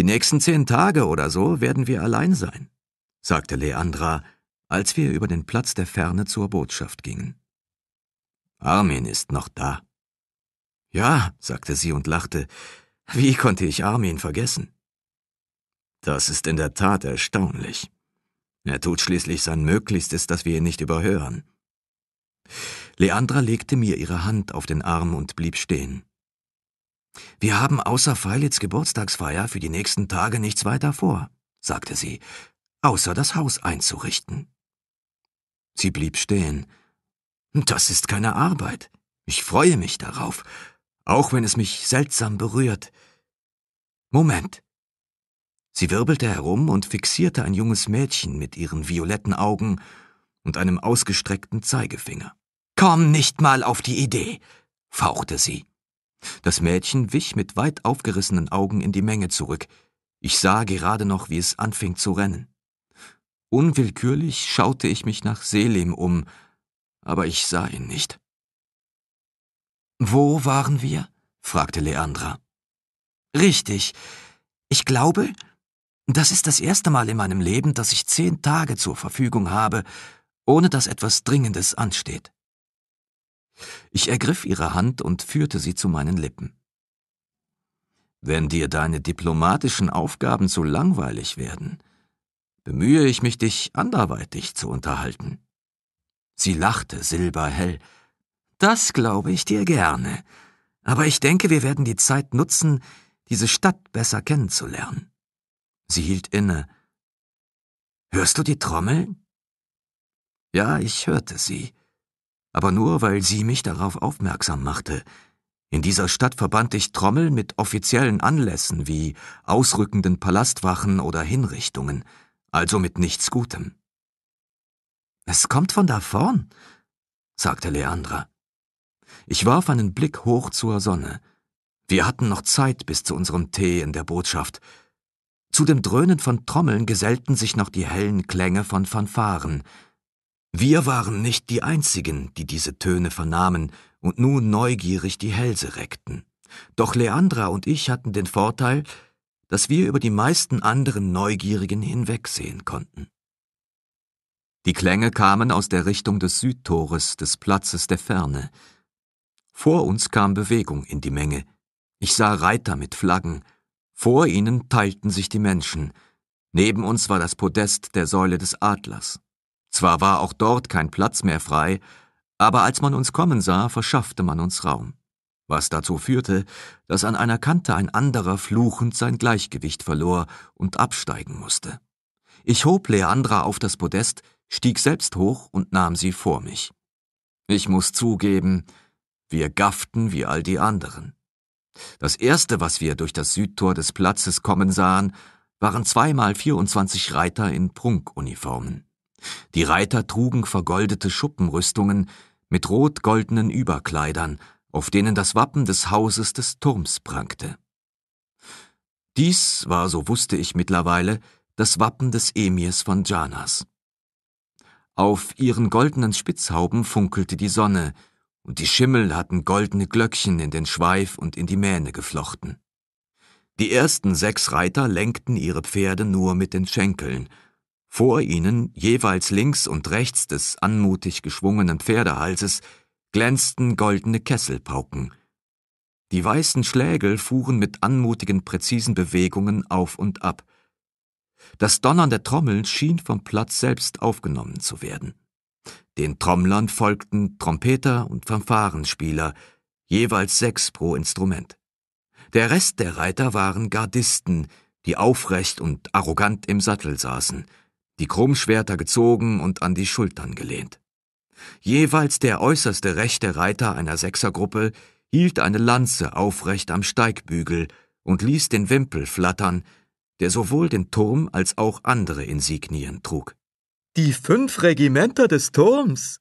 Die nächsten zehn Tage oder so werden wir allein sein, sagte Leandra, als wir über den Platz der Ferne zur Botschaft gingen. Armin ist noch da. Ja, sagte sie und lachte. Wie konnte ich Armin vergessen? Das ist in der Tat erstaunlich. Er tut schließlich sein Möglichstes, dass wir ihn nicht überhören. Leandra legte mir ihre Hand auf den Arm und blieb stehen. Wir haben außer Feilitz Geburtstagsfeier für die nächsten Tage nichts weiter vor, sagte sie, außer das Haus einzurichten. Sie blieb stehen. Das ist keine Arbeit. Ich freue mich darauf, auch wenn es mich seltsam berührt. Moment. Sie wirbelte herum und fixierte ein junges Mädchen mit ihren violetten Augen und einem ausgestreckten Zeigefinger. Komm nicht mal auf die Idee, fauchte sie. Das Mädchen wich mit weit aufgerissenen Augen in die Menge zurück. Ich sah gerade noch, wie es anfing zu rennen. Unwillkürlich schaute ich mich nach Selim um, aber ich sah ihn nicht. Wo waren wir? fragte Leandra. Richtig. Ich glaube, das ist das erste Mal in meinem Leben, dass ich zehn Tage zur Verfügung habe, ohne dass etwas Dringendes ansteht. Ich ergriff ihre Hand und führte sie zu meinen Lippen. Wenn dir deine diplomatischen Aufgaben zu langweilig werden, bemühe ich mich, dich anderweitig zu unterhalten. Sie lachte silberhell. Das glaube ich dir gerne. Aber ich denke, wir werden die Zeit nutzen, diese Stadt besser kennenzulernen. Sie hielt inne. Hörst du die Trommeln? Ja, ich hörte sie aber nur, weil sie mich darauf aufmerksam machte. In dieser Stadt verband ich Trommeln mit offiziellen Anlässen wie ausrückenden Palastwachen oder Hinrichtungen, also mit nichts Gutem. Es kommt von da vorn, sagte Leandra. Ich warf einen Blick hoch zur Sonne. Wir hatten noch Zeit bis zu unserem Tee in der Botschaft. Zu dem Dröhnen von Trommeln gesellten sich noch die hellen Klänge von Fanfaren, wir waren nicht die Einzigen, die diese Töne vernahmen und nun neugierig die Hälse reckten. Doch Leandra und ich hatten den Vorteil, dass wir über die meisten anderen Neugierigen hinwegsehen konnten. Die Klänge kamen aus der Richtung des Südtores des Platzes der Ferne. Vor uns kam Bewegung in die Menge. Ich sah Reiter mit Flaggen. Vor ihnen teilten sich die Menschen. Neben uns war das Podest der Säule des Adlers. Zwar war auch dort kein Platz mehr frei, aber als man uns kommen sah, verschaffte man uns Raum, was dazu führte, dass an einer Kante ein anderer fluchend sein Gleichgewicht verlor und absteigen musste. Ich hob Leandra auf das Podest, stieg selbst hoch und nahm sie vor mich. Ich muss zugeben, wir gafften wie all die anderen. Das erste, was wir durch das Südtor des Platzes kommen sahen, waren zweimal 24 Reiter in Prunkuniformen. Die Reiter trugen vergoldete Schuppenrüstungen mit rot-goldenen Überkleidern, auf denen das Wappen des Hauses des Turms prangte. Dies war, so wusste ich mittlerweile, das Wappen des Emirs von Janas. Auf ihren goldenen Spitzhauben funkelte die Sonne, und die Schimmel hatten goldene Glöckchen in den Schweif und in die Mähne geflochten. Die ersten sechs Reiter lenkten ihre Pferde nur mit den Schenkeln, vor ihnen, jeweils links und rechts des anmutig geschwungenen Pferdehalses, glänzten goldene Kesselpauken. Die weißen Schlägel fuhren mit anmutigen, präzisen Bewegungen auf und ab. Das Donnern der Trommeln schien vom Platz selbst aufgenommen zu werden. Den Trommlern folgten Trompeter und Fanfarenspieler, jeweils sechs pro Instrument. Der Rest der Reiter waren Gardisten, die aufrecht und arrogant im Sattel saßen – die Krummschwerter gezogen und an die Schultern gelehnt. Jeweils der äußerste rechte Reiter einer Sechsergruppe hielt eine Lanze aufrecht am Steigbügel und ließ den Wimpel flattern, der sowohl den Turm als auch andere Insignien trug. Die fünf Regimenter des Turms,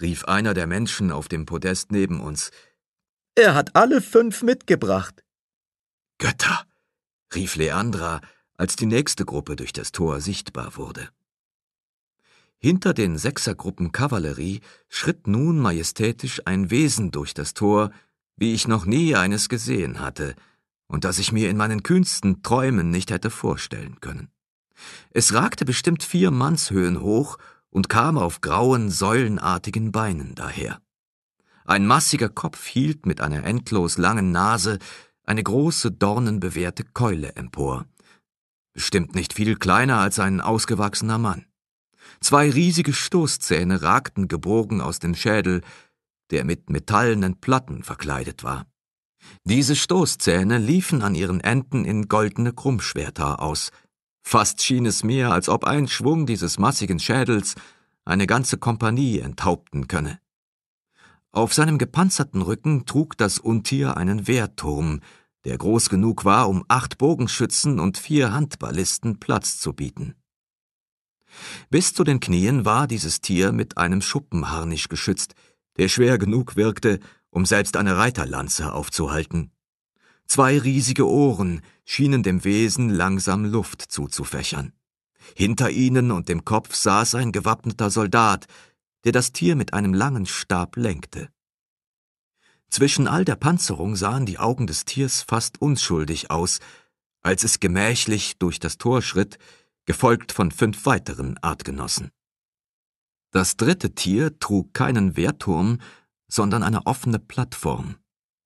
rief einer der Menschen auf dem Podest neben uns. Er hat alle fünf mitgebracht. Götter, rief Leandra, als die nächste Gruppe durch das Tor sichtbar wurde. Hinter den Sechsergruppen Kavallerie schritt nun majestätisch ein Wesen durch das Tor, wie ich noch nie eines gesehen hatte und das ich mir in meinen kühnsten Träumen nicht hätte vorstellen können. Es ragte bestimmt vier Mannshöhen hoch und kam auf grauen, säulenartigen Beinen daher. Ein massiger Kopf hielt mit einer endlos langen Nase eine große, dornenbewehrte Keule empor bestimmt nicht viel kleiner als ein ausgewachsener Mann. Zwei riesige Stoßzähne ragten gebogen aus dem Schädel, der mit metallenen Platten verkleidet war. Diese Stoßzähne liefen an ihren Enden in goldene Krummschwerter aus. Fast schien es mir, als ob ein Schwung dieses massigen Schädels eine ganze Kompanie enthaupten könne. Auf seinem gepanzerten Rücken trug das Untier einen Wehrturm, der groß genug war, um acht Bogenschützen und vier Handballisten Platz zu bieten. Bis zu den Knien war dieses Tier mit einem Schuppenharnisch geschützt, der schwer genug wirkte, um selbst eine Reiterlanze aufzuhalten. Zwei riesige Ohren schienen dem Wesen langsam Luft zuzufächern. Hinter ihnen und dem Kopf saß ein gewappneter Soldat, der das Tier mit einem langen Stab lenkte. Zwischen all der Panzerung sahen die Augen des Tiers fast unschuldig aus, als es gemächlich durch das Tor schritt, gefolgt von fünf weiteren Artgenossen. Das dritte Tier trug keinen Wehrturm, sondern eine offene Plattform.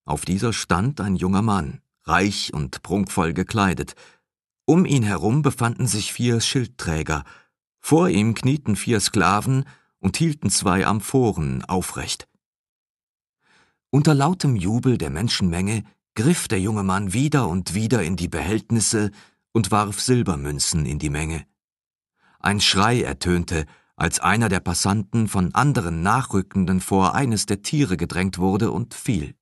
Auf dieser stand ein junger Mann, reich und prunkvoll gekleidet. Um ihn herum befanden sich vier Schildträger, vor ihm knieten vier Sklaven und hielten zwei Amphoren aufrecht. Unter lautem Jubel der Menschenmenge griff der junge Mann wieder und wieder in die Behältnisse und warf Silbermünzen in die Menge. Ein Schrei ertönte, als einer der Passanten von anderen Nachrückenden vor eines der Tiere gedrängt wurde und fiel.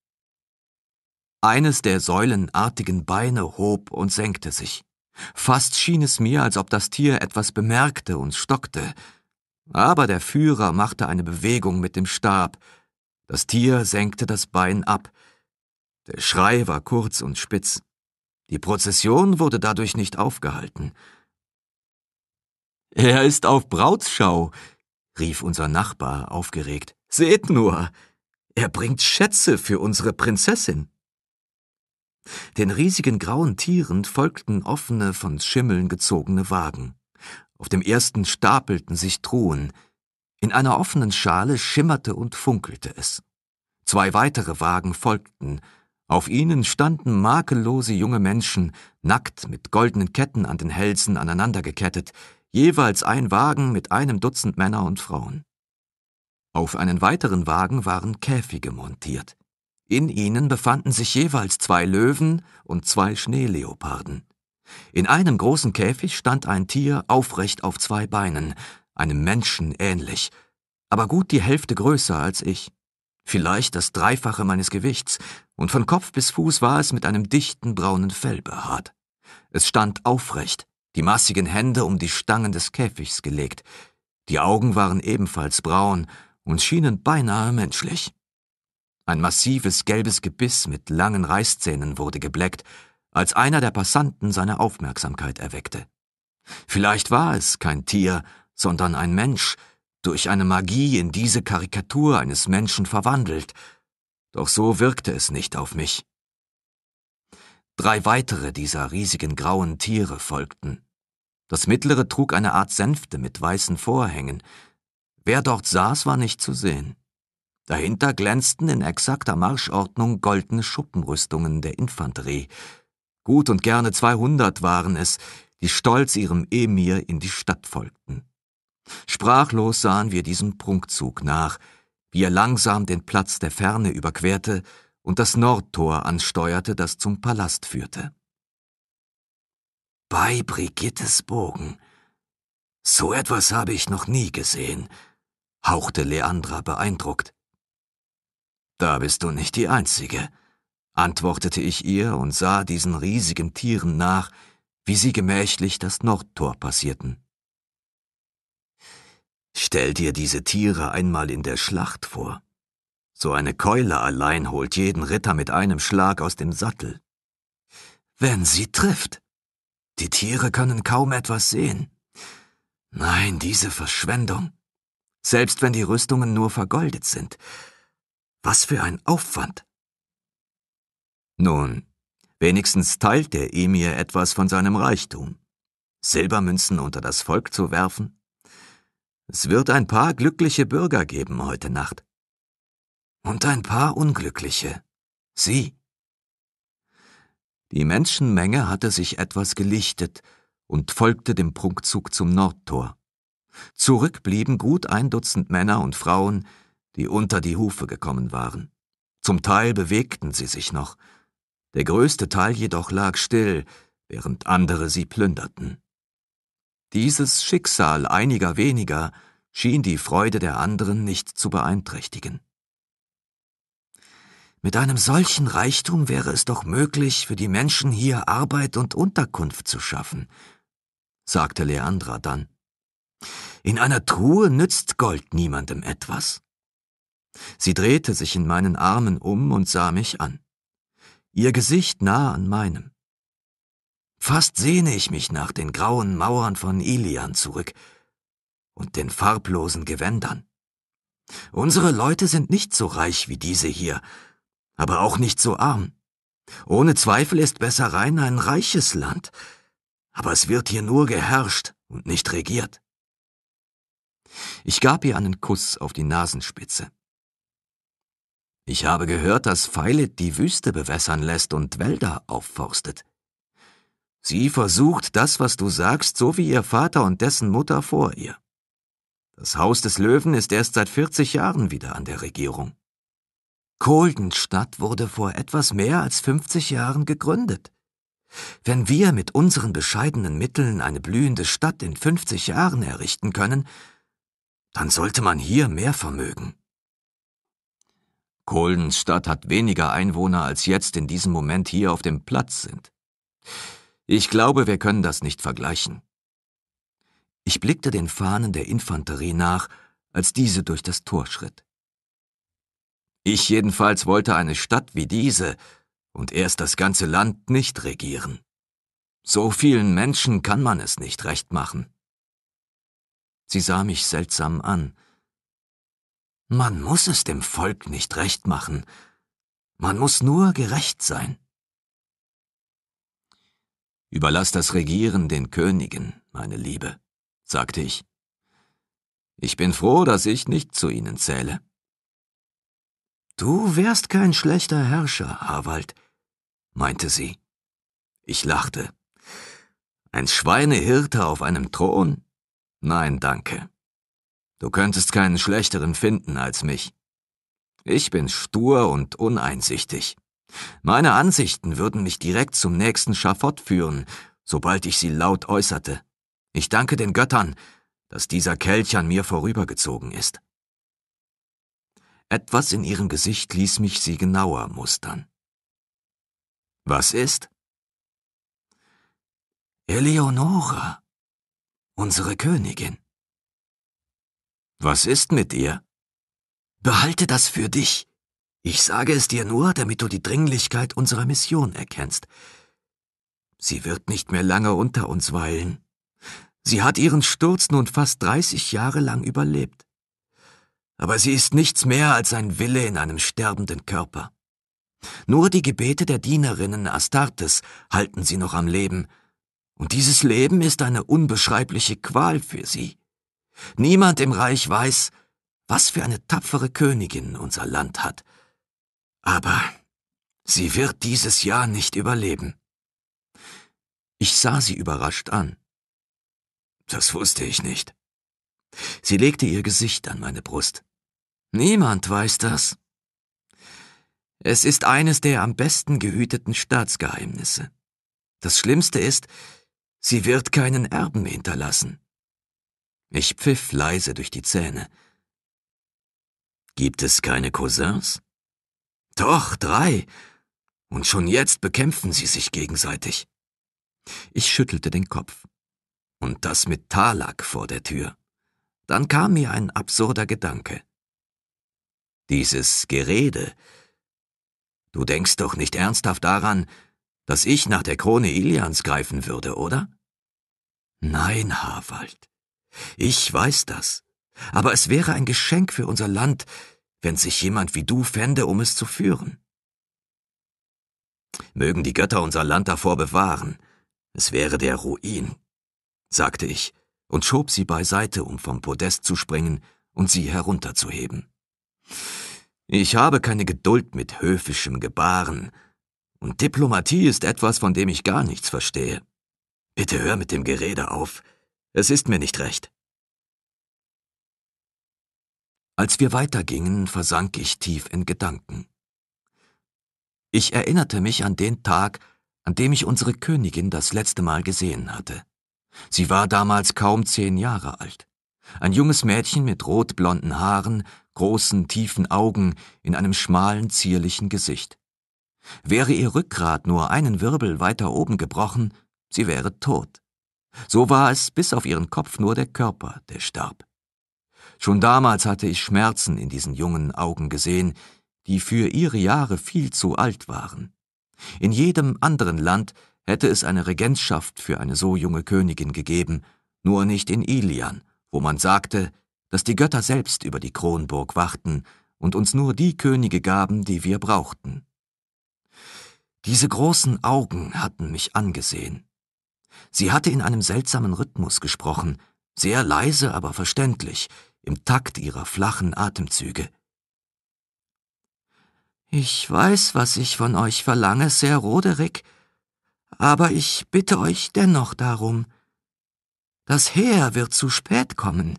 Eines der säulenartigen Beine hob und senkte sich. Fast schien es mir, als ob das Tier etwas bemerkte und stockte, aber der Führer machte eine Bewegung mit dem Stab, das Tier senkte das Bein ab. Der Schrei war kurz und spitz. Die Prozession wurde dadurch nicht aufgehalten. Er ist auf Brautschau, rief unser Nachbar aufgeregt. Seht nur, er bringt Schätze für unsere Prinzessin. Den riesigen grauen Tieren folgten offene, von Schimmeln gezogene Wagen. Auf dem ersten stapelten sich Truhen, in einer offenen Schale schimmerte und funkelte es. Zwei weitere Wagen folgten, auf ihnen standen makellose junge Menschen, nackt mit goldenen Ketten an den Hälsen aneinander gekettet, jeweils ein Wagen mit einem Dutzend Männer und Frauen. Auf einen weiteren Wagen waren Käfige montiert. In ihnen befanden sich jeweils zwei Löwen und zwei Schneeleoparden. In einem großen Käfig stand ein Tier aufrecht auf zwei Beinen, einem Menschen ähnlich, aber gut die Hälfte größer als ich, vielleicht das Dreifache meines Gewichts, und von Kopf bis Fuß war es mit einem dichten braunen Fell behaart. Es stand aufrecht, die massigen Hände um die Stangen des Käfigs gelegt, die Augen waren ebenfalls braun und schienen beinahe menschlich. Ein massives gelbes Gebiss mit langen Reißzähnen wurde gebleckt, als einer der Passanten seine Aufmerksamkeit erweckte. Vielleicht war es kein Tier, sondern ein Mensch, durch eine Magie in diese Karikatur eines Menschen verwandelt. Doch so wirkte es nicht auf mich. Drei weitere dieser riesigen grauen Tiere folgten. Das mittlere trug eine Art Sänfte mit weißen Vorhängen. Wer dort saß, war nicht zu sehen. Dahinter glänzten in exakter Marschordnung goldene Schuppenrüstungen der Infanterie. Gut und gerne zweihundert waren es, die stolz ihrem Emir in die Stadt folgten. Sprachlos sahen wir diesem Prunkzug nach, wie er langsam den Platz der Ferne überquerte und das Nordtor ansteuerte, das zum Palast führte. Bei Brigittes Bogen. So etwas habe ich noch nie gesehen, hauchte Leandra beeindruckt. Da bist du nicht die Einzige, antwortete ich ihr und sah diesen riesigen Tieren nach, wie sie gemächlich das Nordtor passierten. Stell dir diese Tiere einmal in der Schlacht vor. So eine Keule allein holt jeden Ritter mit einem Schlag aus dem Sattel. Wenn sie trifft. Die Tiere können kaum etwas sehen. Nein, diese Verschwendung. Selbst wenn die Rüstungen nur vergoldet sind. Was für ein Aufwand. Nun, wenigstens teilt der Emir etwas von seinem Reichtum. Silbermünzen unter das Volk zu werfen, es wird ein paar glückliche Bürger geben heute Nacht. Und ein paar unglückliche. Sie. Die Menschenmenge hatte sich etwas gelichtet und folgte dem Prunkzug zum Nordtor. Zurück blieben gut ein Dutzend Männer und Frauen, die unter die Hufe gekommen waren. Zum Teil bewegten sie sich noch, der größte Teil jedoch lag still, während andere sie plünderten. Dieses Schicksal einiger weniger schien die Freude der anderen nicht zu beeinträchtigen. Mit einem solchen Reichtum wäre es doch möglich, für die Menschen hier Arbeit und Unterkunft zu schaffen, sagte Leandra dann. In einer Truhe nützt Gold niemandem etwas. Sie drehte sich in meinen Armen um und sah mich an. Ihr Gesicht nah an meinem. Fast sehne ich mich nach den grauen Mauern von Ilian zurück und den farblosen Gewändern. Unsere Leute sind nicht so reich wie diese hier, aber auch nicht so arm. Ohne Zweifel ist Besserein ein reiches Land, aber es wird hier nur geherrscht und nicht regiert. Ich gab ihr einen Kuss auf die Nasenspitze. Ich habe gehört, dass Pfeile die Wüste bewässern lässt und Wälder aufforstet. Sie versucht das, was du sagst, so wie ihr Vater und dessen Mutter vor ihr. Das Haus des Löwen ist erst seit 40 Jahren wieder an der Regierung. Koldenstadt wurde vor etwas mehr als 50 Jahren gegründet. Wenn wir mit unseren bescheidenen Mitteln eine blühende Stadt in 50 Jahren errichten können, dann sollte man hier mehr vermögen. Koldenstadt hat weniger Einwohner als jetzt in diesem Moment hier auf dem Platz sind. Ich glaube, wir können das nicht vergleichen. Ich blickte den Fahnen der Infanterie nach, als diese durch das Tor schritt. Ich jedenfalls wollte eine Stadt wie diese und erst das ganze Land nicht regieren. So vielen Menschen kann man es nicht recht machen. Sie sah mich seltsam an. Man muss es dem Volk nicht recht machen. Man muss nur gerecht sein. Überlass das Regieren den Königen, meine Liebe, sagte ich. Ich bin froh, dass ich nicht zu ihnen zähle. Du wärst kein schlechter Herrscher, Harwald, meinte sie. Ich lachte. Ein Schweinehirte auf einem Thron? Nein, danke. Du könntest keinen schlechteren finden als mich. Ich bin stur und uneinsichtig. Meine Ansichten würden mich direkt zum nächsten Schafott führen, sobald ich sie laut äußerte. Ich danke den Göttern, dass dieser Kelch an mir vorübergezogen ist. Etwas in ihrem Gesicht ließ mich sie genauer mustern. Was ist? Eleonora, unsere Königin. Was ist mit ihr? Behalte das für dich. Ich sage es dir nur, damit du die Dringlichkeit unserer Mission erkennst. Sie wird nicht mehr lange unter uns weilen. Sie hat ihren Sturz nun fast 30 Jahre lang überlebt. Aber sie ist nichts mehr als ein Wille in einem sterbenden Körper. Nur die Gebete der Dienerinnen Astartes halten sie noch am Leben, und dieses Leben ist eine unbeschreibliche Qual für sie. Niemand im Reich weiß, was für eine tapfere Königin unser Land hat, aber sie wird dieses Jahr nicht überleben. Ich sah sie überrascht an. Das wusste ich nicht. Sie legte ihr Gesicht an meine Brust. Niemand weiß das. Es ist eines der am besten gehüteten Staatsgeheimnisse. Das Schlimmste ist, sie wird keinen Erben hinterlassen. Ich pfiff leise durch die Zähne. Gibt es keine Cousins? Doch, drei. Und schon jetzt bekämpfen sie sich gegenseitig. Ich schüttelte den Kopf. Und das mit Talak vor der Tür. Dann kam mir ein absurder Gedanke. Dieses Gerede. Du denkst doch nicht ernsthaft daran, dass ich nach der Krone Ilians greifen würde, oder? Nein, Harwald. Ich weiß das. Aber es wäre ein Geschenk für unser Land, wenn sich jemand wie du fände, um es zu führen. Mögen die Götter unser Land davor bewahren, es wäre der Ruin, sagte ich und schob sie beiseite, um vom Podest zu springen und sie herunterzuheben. Ich habe keine Geduld mit höfischem Gebaren, und Diplomatie ist etwas, von dem ich gar nichts verstehe. Bitte hör mit dem Gerede auf, es ist mir nicht recht. Als wir weitergingen, versank ich tief in Gedanken. Ich erinnerte mich an den Tag, an dem ich unsere Königin das letzte Mal gesehen hatte. Sie war damals kaum zehn Jahre alt. Ein junges Mädchen mit rotblonden Haaren, großen, tiefen Augen, in einem schmalen, zierlichen Gesicht. Wäre ihr Rückgrat nur einen Wirbel weiter oben gebrochen, sie wäre tot. So war es bis auf ihren Kopf nur der Körper, der starb. Schon damals hatte ich Schmerzen in diesen jungen Augen gesehen, die für ihre Jahre viel zu alt waren. In jedem anderen Land hätte es eine Regentschaft für eine so junge Königin gegeben, nur nicht in Ilian, wo man sagte, dass die Götter selbst über die Kronburg wachten und uns nur die Könige gaben, die wir brauchten. Diese großen Augen hatten mich angesehen. Sie hatte in einem seltsamen Rhythmus gesprochen, sehr leise, aber verständlich, im Takt ihrer flachen Atemzüge. Ich weiß, was ich von euch verlange, Sir Roderick, aber ich bitte euch dennoch darum. Das Heer wird zu spät kommen.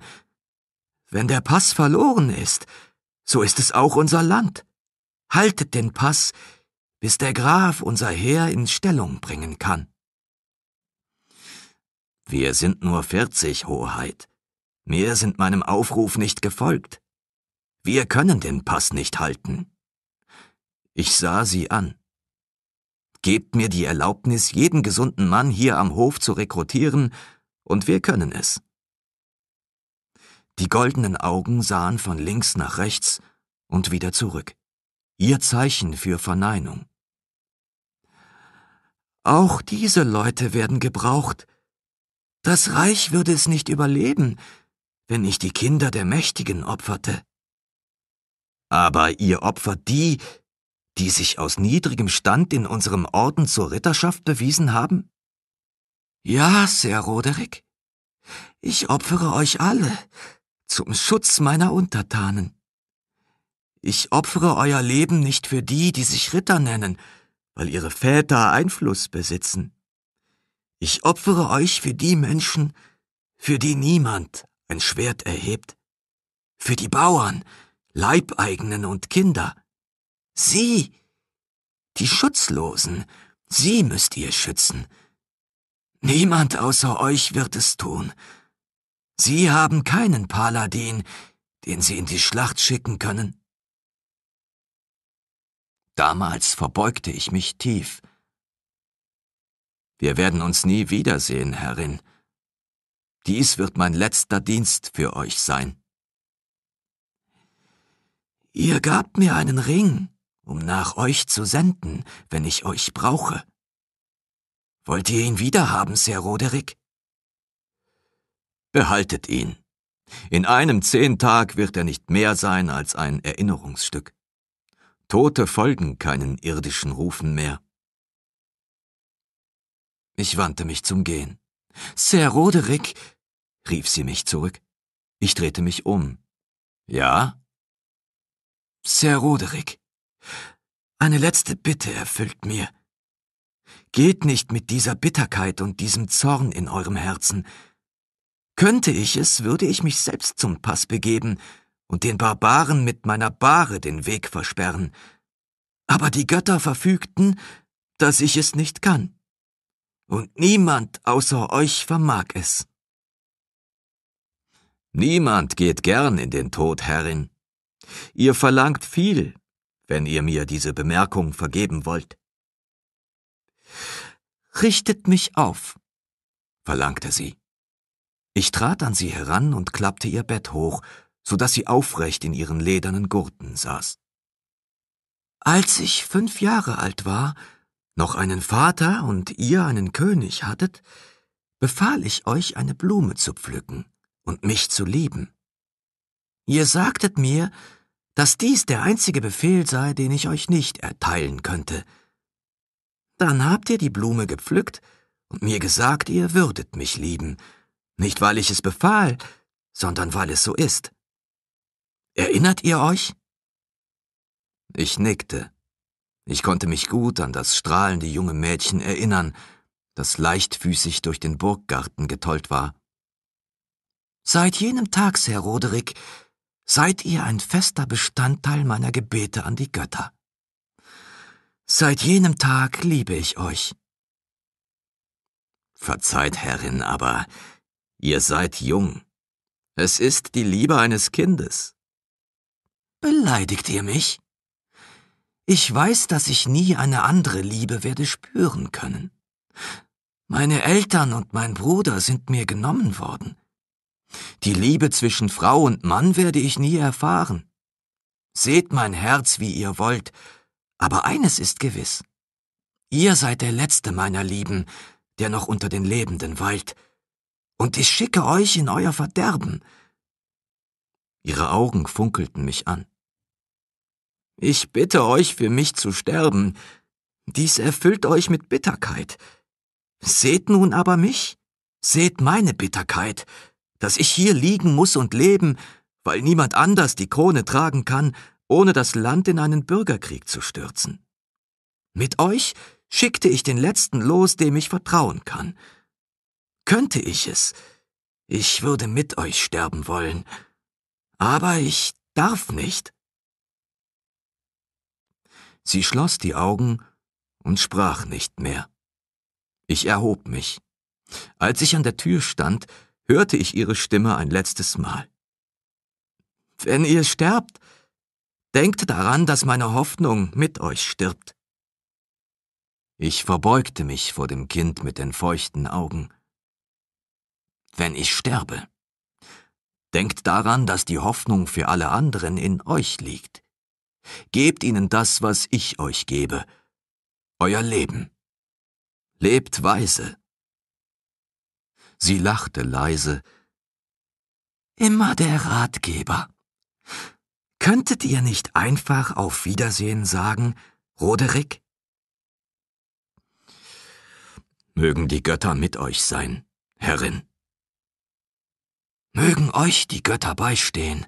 Wenn der Pass verloren ist, so ist es auch unser Land. Haltet den Pass, bis der Graf unser Heer in Stellung bringen kann. Wir sind nur vierzig, Hoheit, wir sind meinem Aufruf nicht gefolgt. Wir können den Pass nicht halten. Ich sah sie an. Gebt mir die Erlaubnis, jeden gesunden Mann hier am Hof zu rekrutieren, und wir können es. Die goldenen Augen sahen von links nach rechts und wieder zurück. Ihr Zeichen für Verneinung. Auch diese Leute werden gebraucht. Das Reich würde es nicht überleben, wenn ich die Kinder der Mächtigen opferte. Aber ihr opfert die, die sich aus niedrigem Stand in unserem Orden zur Ritterschaft bewiesen haben? Ja, Sir Roderick, ich opfere euch alle zum Schutz meiner Untertanen. Ich opfere euer Leben nicht für die, die sich Ritter nennen, weil ihre Väter Einfluss besitzen. Ich opfere euch für die Menschen, für die niemand ein Schwert erhebt. Für die Bauern, Leibeigenen und Kinder. Sie, die Schutzlosen, sie müsst ihr schützen. Niemand außer euch wird es tun. Sie haben keinen Paladin, den sie in die Schlacht schicken können. Damals verbeugte ich mich tief. Wir werden uns nie wiedersehen, Herrin, dies wird mein letzter Dienst für euch sein. Ihr gabt mir einen Ring, um nach euch zu senden, wenn ich euch brauche. Wollt ihr ihn wiederhaben, Sir Roderick? Behaltet ihn. In einem Zehntag wird er nicht mehr sein als ein Erinnerungsstück. Tote folgen keinen irdischen Rufen mehr. Ich wandte mich zum Gehen. Sir Roderick, rief sie mich zurück. Ich drehte mich um. Ja? Sir Roderick, eine letzte Bitte erfüllt mir. Geht nicht mit dieser Bitterkeit und diesem Zorn in eurem Herzen. Könnte ich es, würde ich mich selbst zum Pass begeben und den Barbaren mit meiner Bahre den Weg versperren. Aber die Götter verfügten, dass ich es nicht kann. Und niemand außer euch vermag es. Niemand geht gern in den Tod, Herrin. Ihr verlangt viel, wenn ihr mir diese Bemerkung vergeben wollt. Richtet mich auf, verlangte sie. Ich trat an sie heran und klappte ihr Bett hoch, so dass sie aufrecht in ihren ledernen Gurten saß. Als ich fünf Jahre alt war, noch einen Vater und ihr einen König hattet, befahl ich euch, eine Blume zu pflücken und mich zu lieben. Ihr sagtet mir, dass dies der einzige Befehl sei, den ich euch nicht erteilen könnte. Dann habt ihr die Blume gepflückt und mir gesagt, ihr würdet mich lieben, nicht weil ich es befahl, sondern weil es so ist. Erinnert ihr euch? Ich nickte. Ich konnte mich gut an das strahlende junge Mädchen erinnern, das leichtfüßig durch den Burggarten getollt war. Seit jenem Tag, Sir Roderick, seid ihr ein fester Bestandteil meiner Gebete an die Götter. Seit jenem Tag liebe ich euch. Verzeiht, Herrin, aber ihr seid jung. Es ist die Liebe eines Kindes. Beleidigt ihr mich? Ich weiß, dass ich nie eine andere Liebe werde spüren können. Meine Eltern und mein Bruder sind mir genommen worden. Die Liebe zwischen Frau und Mann werde ich nie erfahren. Seht mein Herz, wie ihr wollt, aber eines ist gewiss. Ihr seid der letzte meiner Lieben, der noch unter den Lebenden weilt, und ich schicke euch in euer Verderben. Ihre Augen funkelten mich an. Ich bitte euch, für mich zu sterben. Dies erfüllt euch mit Bitterkeit. Seht nun aber mich, seht meine Bitterkeit, dass ich hier liegen muss und leben, weil niemand anders die Krone tragen kann, ohne das Land in einen Bürgerkrieg zu stürzen. Mit euch schickte ich den letzten los, dem ich vertrauen kann. Könnte ich es, ich würde mit euch sterben wollen, aber ich darf nicht. Sie schloss die Augen und sprach nicht mehr. Ich erhob mich. Als ich an der Tür stand, hörte ich ihre Stimme ein letztes Mal. Wenn ihr sterbt, denkt daran, dass meine Hoffnung mit euch stirbt. Ich verbeugte mich vor dem Kind mit den feuchten Augen. Wenn ich sterbe, denkt daran, dass die Hoffnung für alle anderen in euch liegt. Gebt ihnen das, was ich euch gebe, euer Leben. Lebt weise, Sie lachte leise. Immer der Ratgeber. Könntet ihr nicht einfach auf Wiedersehen sagen, Roderick? Mögen die Götter mit euch sein, Herrin. Mögen euch die Götter beistehen.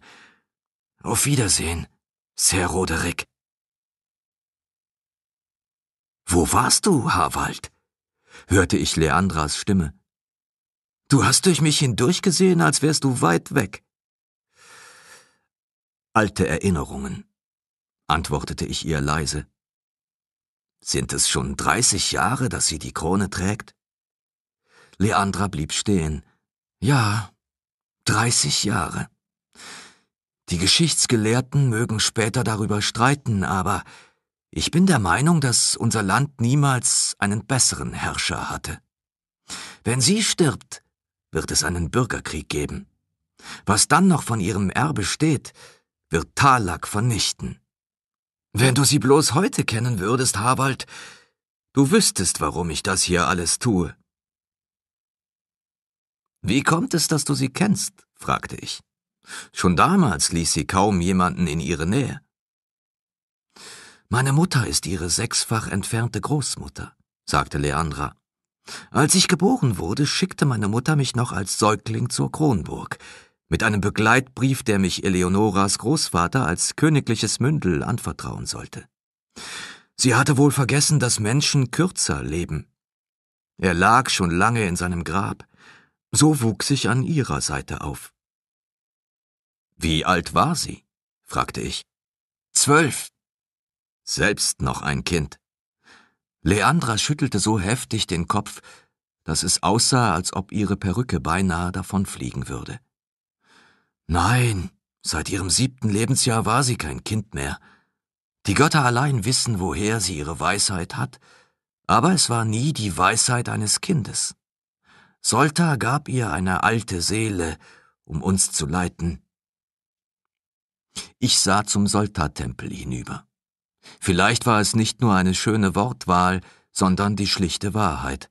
Auf Wiedersehen, Sir Roderick. Wo warst du, Harwald? hörte ich Leandras Stimme. Du hast durch mich hindurchgesehen, als wärst du weit weg. Alte Erinnerungen, antwortete ich ihr leise. Sind es schon dreißig Jahre, dass sie die Krone trägt? Leandra blieb stehen. Ja, dreißig Jahre. Die Geschichtsgelehrten mögen später darüber streiten, aber ich bin der Meinung, dass unser Land niemals einen besseren Herrscher hatte. Wenn sie stirbt, wird es einen Bürgerkrieg geben. Was dann noch von ihrem Erbe steht, wird Talak vernichten. Wenn du sie bloß heute kennen würdest, Harald, du wüsstest, warum ich das hier alles tue. Wie kommt es, dass du sie kennst? fragte ich. Schon damals ließ sie kaum jemanden in ihre Nähe. Meine Mutter ist ihre sechsfach entfernte Großmutter, sagte Leandra. Als ich geboren wurde, schickte meine Mutter mich noch als Säugling zur Kronburg. Mit einem Begleitbrief, der mich Eleonoras Großvater als königliches Mündel anvertrauen sollte. Sie hatte wohl vergessen, dass Menschen kürzer leben. Er lag schon lange in seinem Grab. So wuchs ich an ihrer Seite auf. Wie alt war sie? fragte ich. Zwölf. Selbst noch ein Kind. Leandra schüttelte so heftig den Kopf, dass es aussah, als ob ihre Perücke beinahe davonfliegen würde. Nein, seit ihrem siebten Lebensjahr war sie kein Kind mehr. Die Götter allein wissen, woher sie ihre Weisheit hat, aber es war nie die Weisheit eines Kindes. Solta gab ihr eine alte Seele, um uns zu leiten. Ich sah zum Solta-Tempel hinüber. Vielleicht war es nicht nur eine schöne Wortwahl, sondern die schlichte Wahrheit.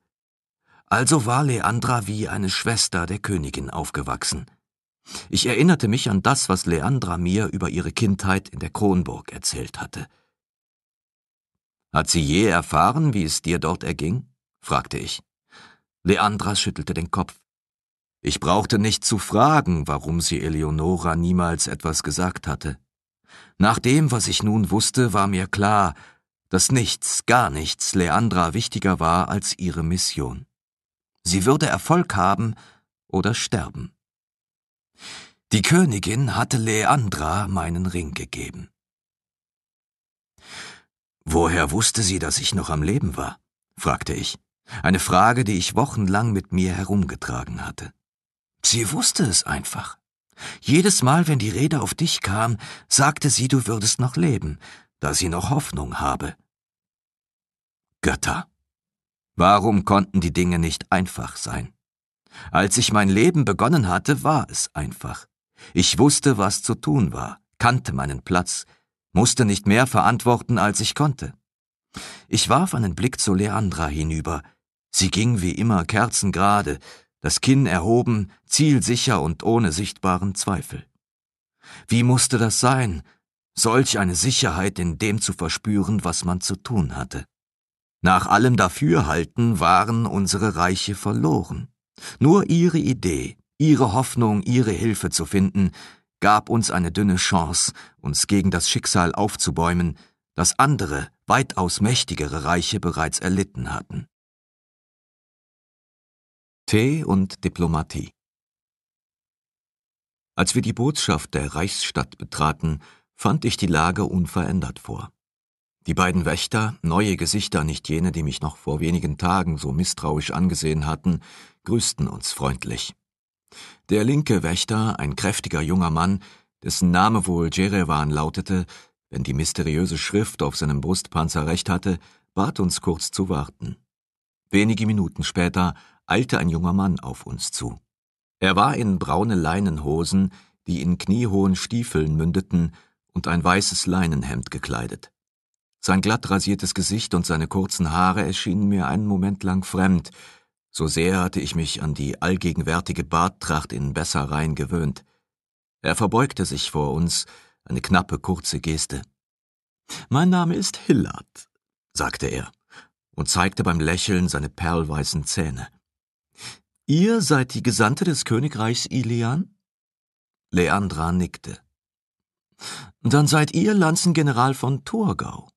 Also war Leandra wie eine Schwester der Königin aufgewachsen. Ich erinnerte mich an das, was Leandra mir über ihre Kindheit in der Kronburg erzählt hatte. Hat sie je erfahren, wie es dir dort erging? fragte ich. Leandra schüttelte den Kopf. Ich brauchte nicht zu fragen, warum sie Eleonora niemals etwas gesagt hatte. Nach dem, was ich nun wusste, war mir klar, dass nichts, gar nichts Leandra wichtiger war als ihre Mission. Sie würde Erfolg haben oder sterben. Die Königin hatte Leandra meinen Ring gegeben. Woher wusste sie, dass ich noch am Leben war? fragte ich. Eine Frage, die ich wochenlang mit mir herumgetragen hatte. Sie wusste es einfach. Jedes Mal, wenn die Rede auf dich kam, sagte sie, du würdest noch leben, da sie noch Hoffnung habe. Götter. Warum konnten die Dinge nicht einfach sein? Als ich mein Leben begonnen hatte, war es einfach. Ich wusste, was zu tun war, kannte meinen Platz, musste nicht mehr verantworten, als ich konnte. Ich warf einen Blick zu Leandra hinüber. Sie ging wie immer kerzengerade, das Kinn erhoben, zielsicher und ohne sichtbaren Zweifel. Wie musste das sein, solch eine Sicherheit in dem zu verspüren, was man zu tun hatte? Nach allem Dafürhalten waren unsere Reiche verloren. Nur ihre Idee, ihre Hoffnung, ihre Hilfe zu finden, gab uns eine dünne Chance, uns gegen das Schicksal aufzubäumen, das andere, weitaus mächtigere Reiche bereits erlitten hatten. Tee und Diplomatie Als wir die Botschaft der Reichsstadt betraten, fand ich die Lage unverändert vor. Die beiden Wächter, neue Gesichter, nicht jene, die mich noch vor wenigen Tagen so misstrauisch angesehen hatten, grüßten uns freundlich. Der linke Wächter, ein kräftiger junger Mann, dessen Name wohl Jerewan lautete, wenn die mysteriöse Schrift auf seinem Brustpanzer recht hatte, bat uns kurz zu warten. Wenige Minuten später eilte ein junger Mann auf uns zu. Er war in braune Leinenhosen, die in kniehohen Stiefeln mündeten, und ein weißes Leinenhemd gekleidet. Sein glatt rasiertes Gesicht und seine kurzen Haare erschienen mir einen Moment lang fremd, so sehr hatte ich mich an die allgegenwärtige Barttracht in Besserein gewöhnt. Er verbeugte sich vor uns, eine knappe, kurze Geste. Mein Name ist Hillard, sagte er und zeigte beim Lächeln seine perlweißen Zähne. Ihr seid die Gesandte des Königreichs Ilian? Leandra nickte. Dann seid ihr Lanzengeneral von Torgau.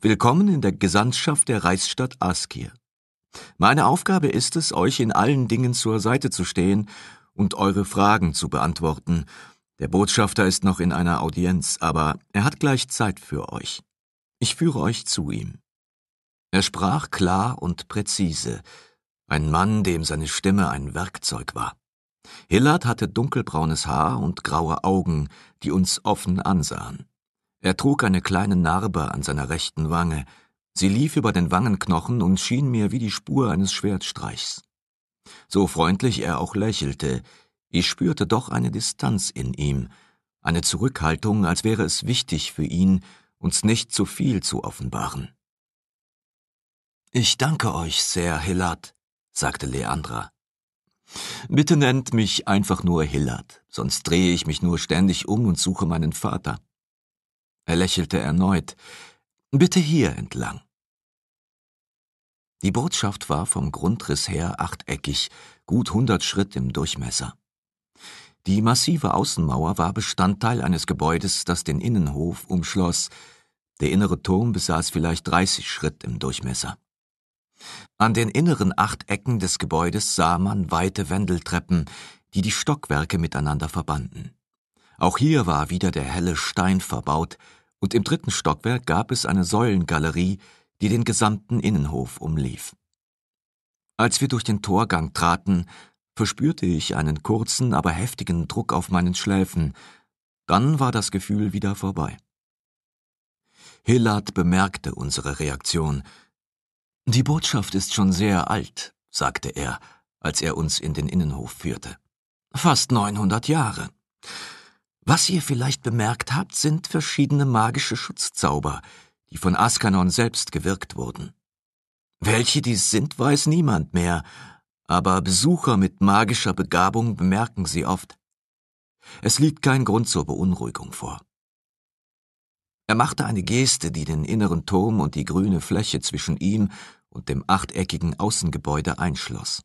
Willkommen in der Gesandtschaft der Reichsstadt Askir. Meine Aufgabe ist es, euch in allen Dingen zur Seite zu stehen und eure Fragen zu beantworten. Der Botschafter ist noch in einer Audienz, aber er hat gleich Zeit für euch. Ich führe euch zu ihm. Er sprach klar und präzise, ein Mann, dem seine Stimme ein Werkzeug war. Hillard hatte dunkelbraunes Haar und graue Augen, die uns offen ansahen. Er trug eine kleine Narbe an seiner rechten Wange. Sie lief über den Wangenknochen und schien mir wie die Spur eines Schwertstreichs. So freundlich er auch lächelte, ich spürte doch eine Distanz in ihm, eine Zurückhaltung, als wäre es wichtig für ihn, uns nicht zu viel zu offenbaren. Ich danke euch, sehr, Hillard, sagte Leandra. Bitte nennt mich einfach nur Hillard, sonst drehe ich mich nur ständig um und suche meinen Vater. Er lächelte erneut. Bitte hier entlang. Die Botschaft war vom Grundriss her achteckig, gut hundert Schritt im Durchmesser. Die massive Außenmauer war Bestandteil eines Gebäudes, das den Innenhof umschloss. Der innere Turm besaß vielleicht 30 Schritt im Durchmesser. An den inneren acht Ecken des Gebäudes sah man weite Wendeltreppen, die die Stockwerke miteinander verbanden. Auch hier war wieder der helle Stein verbaut, und im dritten Stockwerk gab es eine Säulengalerie, die den gesamten Innenhof umlief. Als wir durch den Torgang traten, verspürte ich einen kurzen, aber heftigen Druck auf meinen Schläfen, dann war das Gefühl wieder vorbei. Hillard bemerkte unsere Reaktion, die Botschaft ist schon sehr alt, sagte er, als er uns in den Innenhof führte. Fast 900 Jahre. Was ihr vielleicht bemerkt habt, sind verschiedene magische Schutzzauber, die von Askanon selbst gewirkt wurden. Welche dies sind, weiß niemand mehr, aber Besucher mit magischer Begabung bemerken sie oft. Es liegt kein Grund zur Beunruhigung vor. Er machte eine Geste, die den inneren Turm und die grüne Fläche zwischen ihm und dem achteckigen Außengebäude einschloss.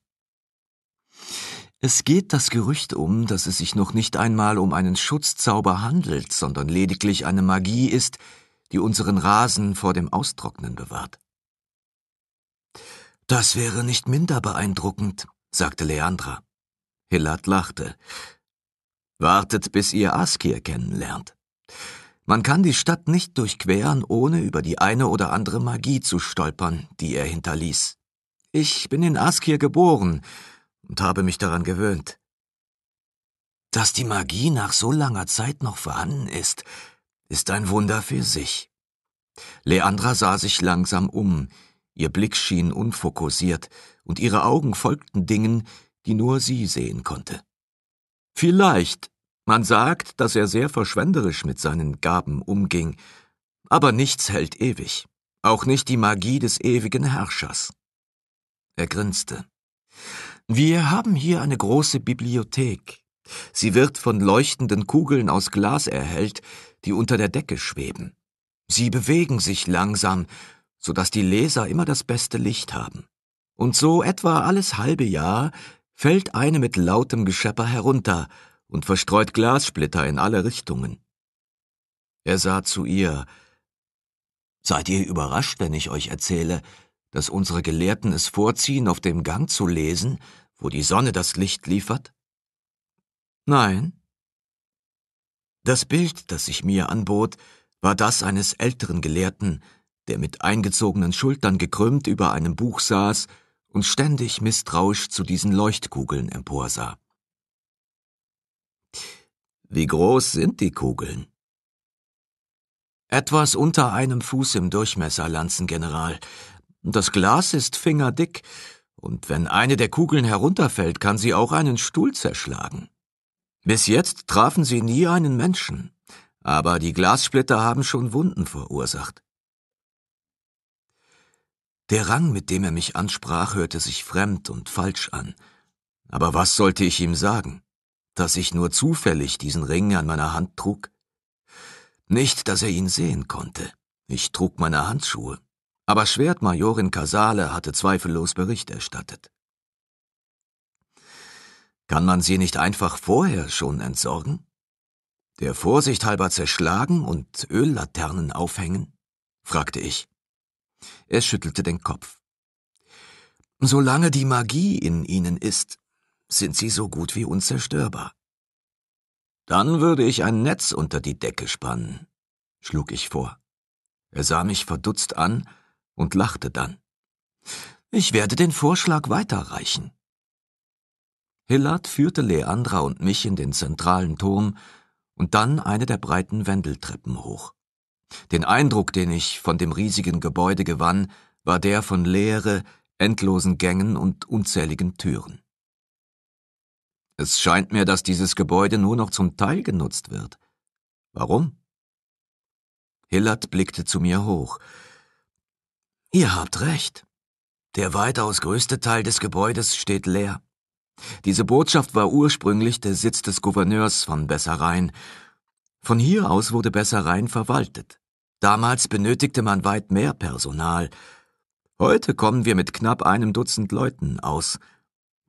Es geht das Gerücht um, dass es sich noch nicht einmal um einen Schutzzauber handelt, sondern lediglich eine Magie ist, die unseren Rasen vor dem Austrocknen bewahrt. Das wäre nicht minder beeindruckend, sagte Leandra. Hillard lachte. Wartet, bis ihr Askir kennenlernt. Man kann die Stadt nicht durchqueren, ohne über die eine oder andere Magie zu stolpern, die er hinterließ. Ich bin in Askir geboren und habe mich daran gewöhnt. Dass die Magie nach so langer Zeit noch vorhanden ist, ist ein Wunder für sich. Leandra sah sich langsam um, ihr Blick schien unfokussiert, und ihre Augen folgten Dingen, die nur sie sehen konnte. Vielleicht, man sagt, dass er sehr verschwenderisch mit seinen Gaben umging, aber nichts hält ewig, auch nicht die Magie des ewigen Herrschers. Er grinste. Wir haben hier eine große Bibliothek. Sie wird von leuchtenden Kugeln aus Glas erhellt, die unter der Decke schweben. Sie bewegen sich langsam, so dass die Leser immer das beste Licht haben. Und so etwa alles halbe Jahr fällt eine mit lautem Geschepper herunter, und verstreut Glassplitter in alle Richtungen. Er sah zu ihr. Seid ihr überrascht, wenn ich euch erzähle, dass unsere Gelehrten es vorziehen, auf dem Gang zu lesen, wo die Sonne das Licht liefert? Nein. Das Bild, das sich mir anbot, war das eines älteren Gelehrten, der mit eingezogenen Schultern gekrümmt über einem Buch saß und ständig misstrauisch zu diesen Leuchtkugeln emporsah. Wie groß sind die Kugeln? Etwas unter einem Fuß im Durchmesser, Lanzengeneral. Das Glas ist fingerdick, und wenn eine der Kugeln herunterfällt, kann sie auch einen Stuhl zerschlagen. Bis jetzt trafen sie nie einen Menschen, aber die Glassplitter haben schon Wunden verursacht. Der Rang, mit dem er mich ansprach, hörte sich fremd und falsch an. Aber was sollte ich ihm sagen? dass ich nur zufällig diesen Ring an meiner Hand trug? Nicht, dass er ihn sehen konnte. Ich trug meine Handschuhe. Aber Schwertmajorin Casale hatte zweifellos Bericht erstattet. Kann man sie nicht einfach vorher schon entsorgen? Der Vorsicht halber zerschlagen und Öllaternen aufhängen? fragte ich. Er schüttelte den Kopf. Solange die Magie in ihnen ist, sind sie so gut wie unzerstörbar. Dann würde ich ein Netz unter die Decke spannen, schlug ich vor. Er sah mich verdutzt an und lachte dann. Ich werde den Vorschlag weiterreichen. Hillard führte Leandra und mich in den zentralen Turm und dann eine der breiten Wendeltreppen hoch. Den Eindruck, den ich von dem riesigen Gebäude gewann, war der von leere, endlosen Gängen und unzähligen Türen. Es scheint mir, dass dieses Gebäude nur noch zum Teil genutzt wird. Warum? Hillard blickte zu mir hoch. Ihr habt recht. Der weitaus größte Teil des Gebäudes steht leer. Diese Botschaft war ursprünglich der Sitz des Gouverneurs von Besserein. Von hier aus wurde Besserein verwaltet. Damals benötigte man weit mehr Personal. Heute kommen wir mit knapp einem Dutzend Leuten aus.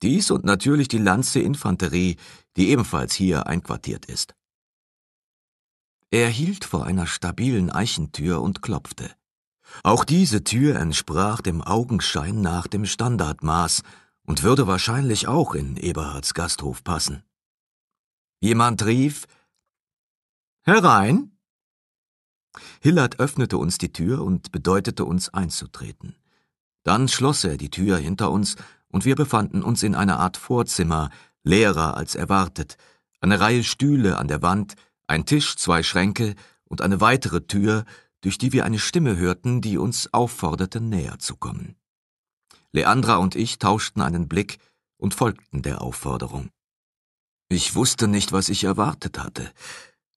Dies und natürlich die Lanze-Infanterie, die ebenfalls hier einquartiert ist. Er hielt vor einer stabilen Eichentür und klopfte. Auch diese Tür entsprach dem Augenschein nach dem Standardmaß und würde wahrscheinlich auch in Eberhards Gasthof passen. Jemand rief Herein. Hillard öffnete uns die Tür und bedeutete uns einzutreten. Dann schloss er die Tür hinter uns und wir befanden uns in einer Art Vorzimmer, leerer als erwartet, eine Reihe Stühle an der Wand, ein Tisch, zwei Schränke und eine weitere Tür, durch die wir eine Stimme hörten, die uns aufforderte, näher zu kommen. Leandra und ich tauschten einen Blick und folgten der Aufforderung. Ich wusste nicht, was ich erwartet hatte.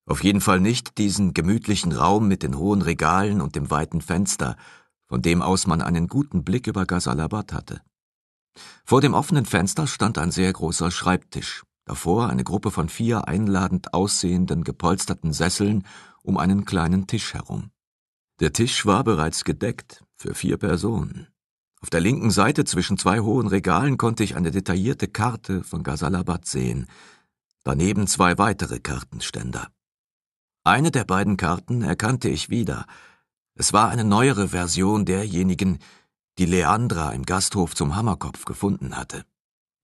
Auf jeden Fall nicht diesen gemütlichen Raum mit den hohen Regalen und dem weiten Fenster, von dem aus man einen guten Blick über Ghasalabad hatte. Vor dem offenen Fenster stand ein sehr großer Schreibtisch, davor eine Gruppe von vier einladend aussehenden gepolsterten Sesseln um einen kleinen Tisch herum. Der Tisch war bereits gedeckt für vier Personen. Auf der linken Seite zwischen zwei hohen Regalen konnte ich eine detaillierte Karte von Ghazalabad sehen, daneben zwei weitere Kartenständer. Eine der beiden Karten erkannte ich wieder. Es war eine neuere Version derjenigen, die Leandra im Gasthof zum Hammerkopf gefunden hatte.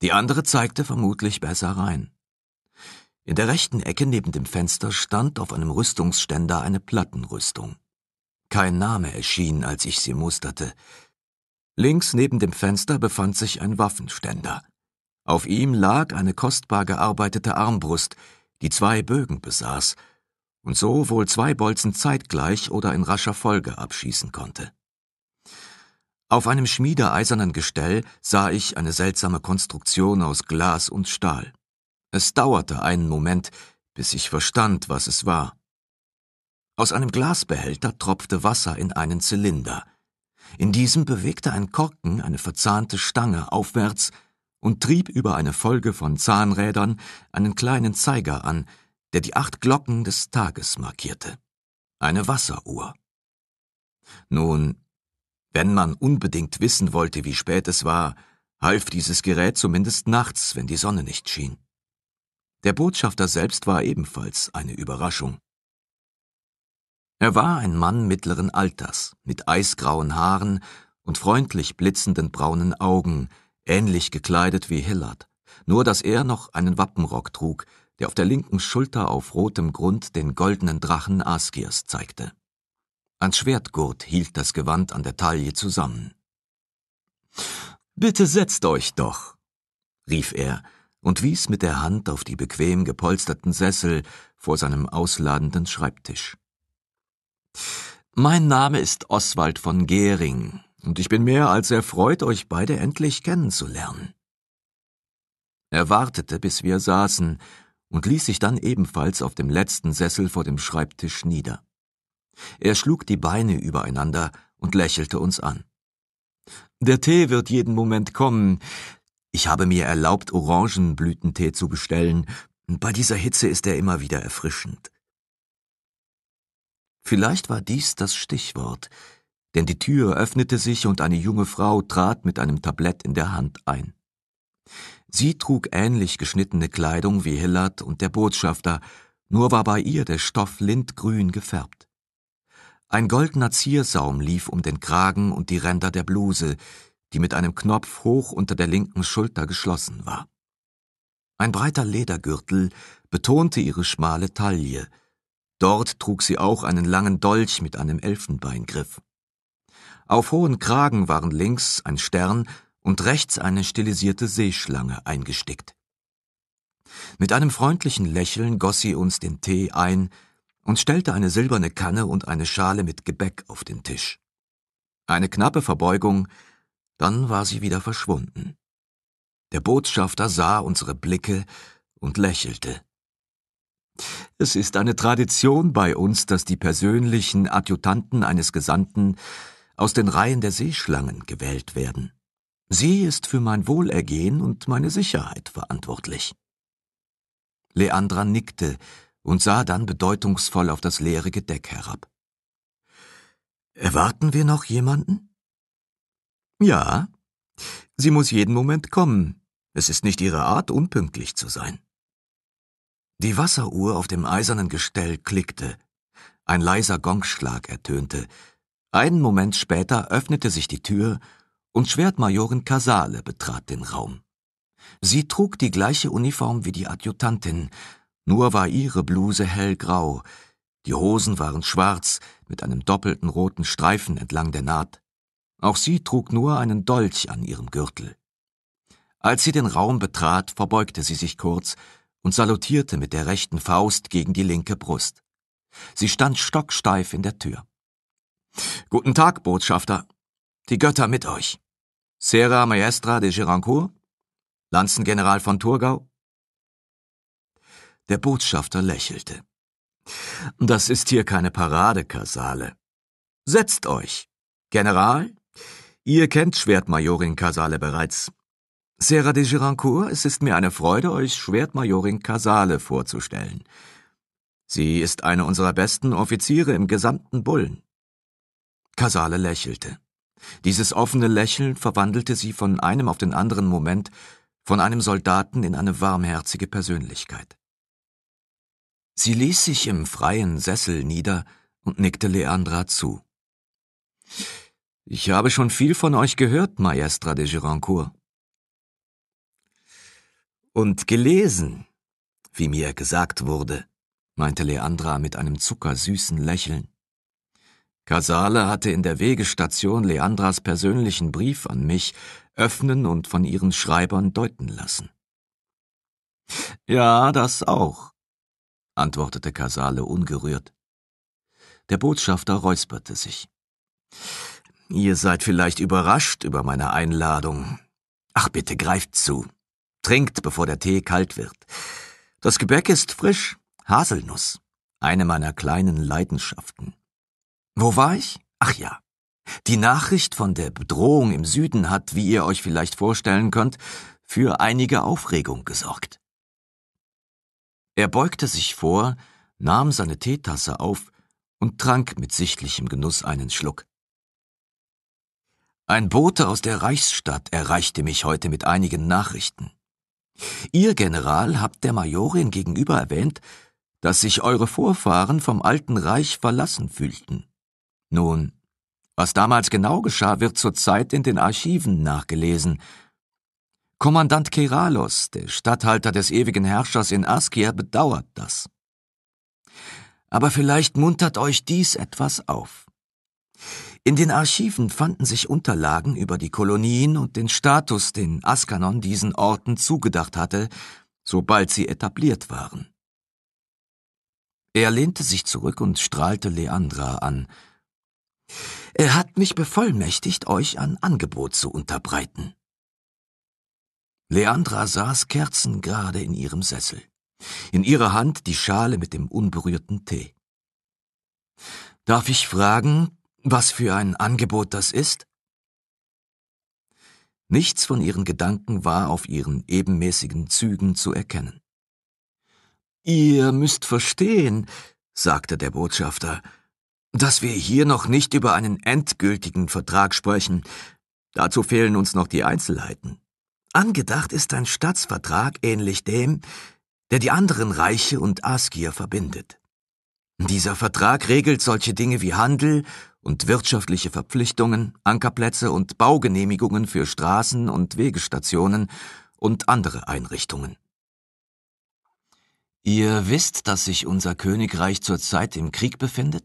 Die andere zeigte vermutlich besser rein. In der rechten Ecke neben dem Fenster stand auf einem Rüstungsständer eine Plattenrüstung. Kein Name erschien, als ich sie musterte. Links neben dem Fenster befand sich ein Waffenständer. Auf ihm lag eine kostbar gearbeitete Armbrust, die zwei Bögen besaß und so wohl zwei Bolzen zeitgleich oder in rascher Folge abschießen konnte. Auf einem schmiedeeisernen Gestell sah ich eine seltsame Konstruktion aus Glas und Stahl. Es dauerte einen Moment, bis ich verstand, was es war. Aus einem Glasbehälter tropfte Wasser in einen Zylinder. In diesem bewegte ein Korken eine verzahnte Stange aufwärts und trieb über eine Folge von Zahnrädern einen kleinen Zeiger an, der die acht Glocken des Tages markierte. Eine Wasseruhr. Nun, wenn man unbedingt wissen wollte, wie spät es war, half dieses Gerät zumindest nachts, wenn die Sonne nicht schien. Der Botschafter selbst war ebenfalls eine Überraschung. Er war ein Mann mittleren Alters, mit eisgrauen Haaren und freundlich blitzenden braunen Augen, ähnlich gekleidet wie Hillard, nur dass er noch einen Wappenrock trug, der auf der linken Schulter auf rotem Grund den goldenen Drachen Askirs zeigte. Ein Schwertgurt hielt das Gewand an der Taille zusammen. Bitte setzt euch doch, rief er und wies mit der Hand auf die bequem gepolsterten Sessel vor seinem ausladenden Schreibtisch. Mein Name ist Oswald von Gehring, und ich bin mehr als erfreut, euch beide endlich kennenzulernen. Er wartete, bis wir saßen, und ließ sich dann ebenfalls auf dem letzten Sessel vor dem Schreibtisch nieder. Er schlug die Beine übereinander und lächelte uns an. Der Tee wird jeden Moment kommen. Ich habe mir erlaubt, Orangenblütentee zu bestellen. Bei dieser Hitze ist er immer wieder erfrischend. Vielleicht war dies das Stichwort, denn die Tür öffnete sich und eine junge Frau trat mit einem Tablett in der Hand ein. Sie trug ähnlich geschnittene Kleidung wie Hillard und der Botschafter, nur war bei ihr der Stoff lindgrün gefärbt. Ein goldener Ziersaum lief um den Kragen und die Ränder der Bluse, die mit einem Knopf hoch unter der linken Schulter geschlossen war. Ein breiter Ledergürtel betonte ihre schmale Taille. Dort trug sie auch einen langen Dolch mit einem Elfenbeingriff. Auf hohen Kragen waren links ein Stern und rechts eine stilisierte Seeschlange eingestickt. Mit einem freundlichen Lächeln goss sie uns den Tee ein, und stellte eine silberne Kanne und eine Schale mit Gebäck auf den Tisch. Eine knappe Verbeugung, dann war sie wieder verschwunden. Der Botschafter sah unsere Blicke und lächelte. Es ist eine Tradition bei uns, dass die persönlichen Adjutanten eines Gesandten aus den Reihen der Seeschlangen gewählt werden. Sie ist für mein Wohlergehen und meine Sicherheit verantwortlich. Leandra nickte und sah dann bedeutungsvoll auf das leere Gedeck herab. Erwarten wir noch jemanden? Ja. Sie muss jeden Moment kommen. Es ist nicht ihre Art, unpünktlich zu sein. Die Wasseruhr auf dem eisernen Gestell klickte. Ein leiser Gongschlag ertönte. Einen Moment später öffnete sich die Tür und Schwertmajorin Casale betrat den Raum. Sie trug die gleiche Uniform wie die Adjutantin, nur war ihre Bluse hellgrau, die Hosen waren schwarz mit einem doppelten roten Streifen entlang der Naht. Auch sie trug nur einen Dolch an ihrem Gürtel. Als sie den Raum betrat, verbeugte sie sich kurz und salutierte mit der rechten Faust gegen die linke Brust. Sie stand stocksteif in der Tür. Guten Tag, Botschafter. Die Götter mit euch. Sera Maestra de Girancourt? Lanzengeneral von Thurgau? Der Botschafter lächelte. Das ist hier keine Parade, Paradekasale. Setzt euch. General, ihr kennt Schwertmajorin Casale bereits. Serra de Girancourt, es ist mir eine Freude, euch Schwertmajorin Casale vorzustellen. Sie ist eine unserer besten Offiziere im gesamten Bullen. Casale lächelte. Dieses offene Lächeln verwandelte sie von einem auf den anderen Moment, von einem Soldaten in eine warmherzige Persönlichkeit. Sie ließ sich im freien Sessel nieder und nickte Leandra zu. Ich habe schon viel von euch gehört, Maestra de Girancourt. Und gelesen, wie mir gesagt wurde, meinte Leandra mit einem zuckersüßen Lächeln. Casale hatte in der Wegestation Leandras persönlichen Brief an mich öffnen und von ihren Schreibern deuten lassen. Ja, das auch, antwortete Casale ungerührt. Der Botschafter räusperte sich. Ihr seid vielleicht überrascht über meine Einladung. Ach bitte, greift zu. Trinkt, bevor der Tee kalt wird. Das Gebäck ist frisch. Haselnuss. Eine meiner kleinen Leidenschaften. Wo war ich? Ach ja. Die Nachricht von der Bedrohung im Süden hat, wie ihr euch vielleicht vorstellen könnt, für einige Aufregung gesorgt. Er beugte sich vor, nahm seine Teetasse auf und trank mit sichtlichem Genuss einen Schluck. Ein Bote aus der Reichsstadt erreichte mich heute mit einigen Nachrichten. Ihr General habt der Majorin gegenüber erwähnt, dass sich eure Vorfahren vom alten Reich verlassen fühlten. Nun, was damals genau geschah, wird zurzeit in den Archiven nachgelesen, Kommandant Keralos, der Statthalter des ewigen Herrschers in Askia, bedauert das. Aber vielleicht muntert euch dies etwas auf. In den Archiven fanden sich Unterlagen über die Kolonien und den Status, den Askanon diesen Orten zugedacht hatte, sobald sie etabliert waren. Er lehnte sich zurück und strahlte Leandra an. Er hat mich bevollmächtigt, euch ein Angebot zu unterbreiten. Leandra saß kerzengerade in ihrem Sessel. In ihrer Hand die Schale mit dem unberührten Tee. Darf ich fragen, was für ein Angebot das ist? Nichts von ihren Gedanken war auf ihren ebenmäßigen Zügen zu erkennen. Ihr müsst verstehen, sagte der Botschafter, dass wir hier noch nicht über einen endgültigen Vertrag sprechen. Dazu fehlen uns noch die Einzelheiten. Angedacht ist ein Staatsvertrag ähnlich dem, der die anderen Reiche und Askier verbindet. Dieser Vertrag regelt solche Dinge wie Handel und wirtschaftliche Verpflichtungen, Ankerplätze und Baugenehmigungen für Straßen und Wegestationen und andere Einrichtungen. Ihr wisst, dass sich unser Königreich zurzeit im Krieg befindet?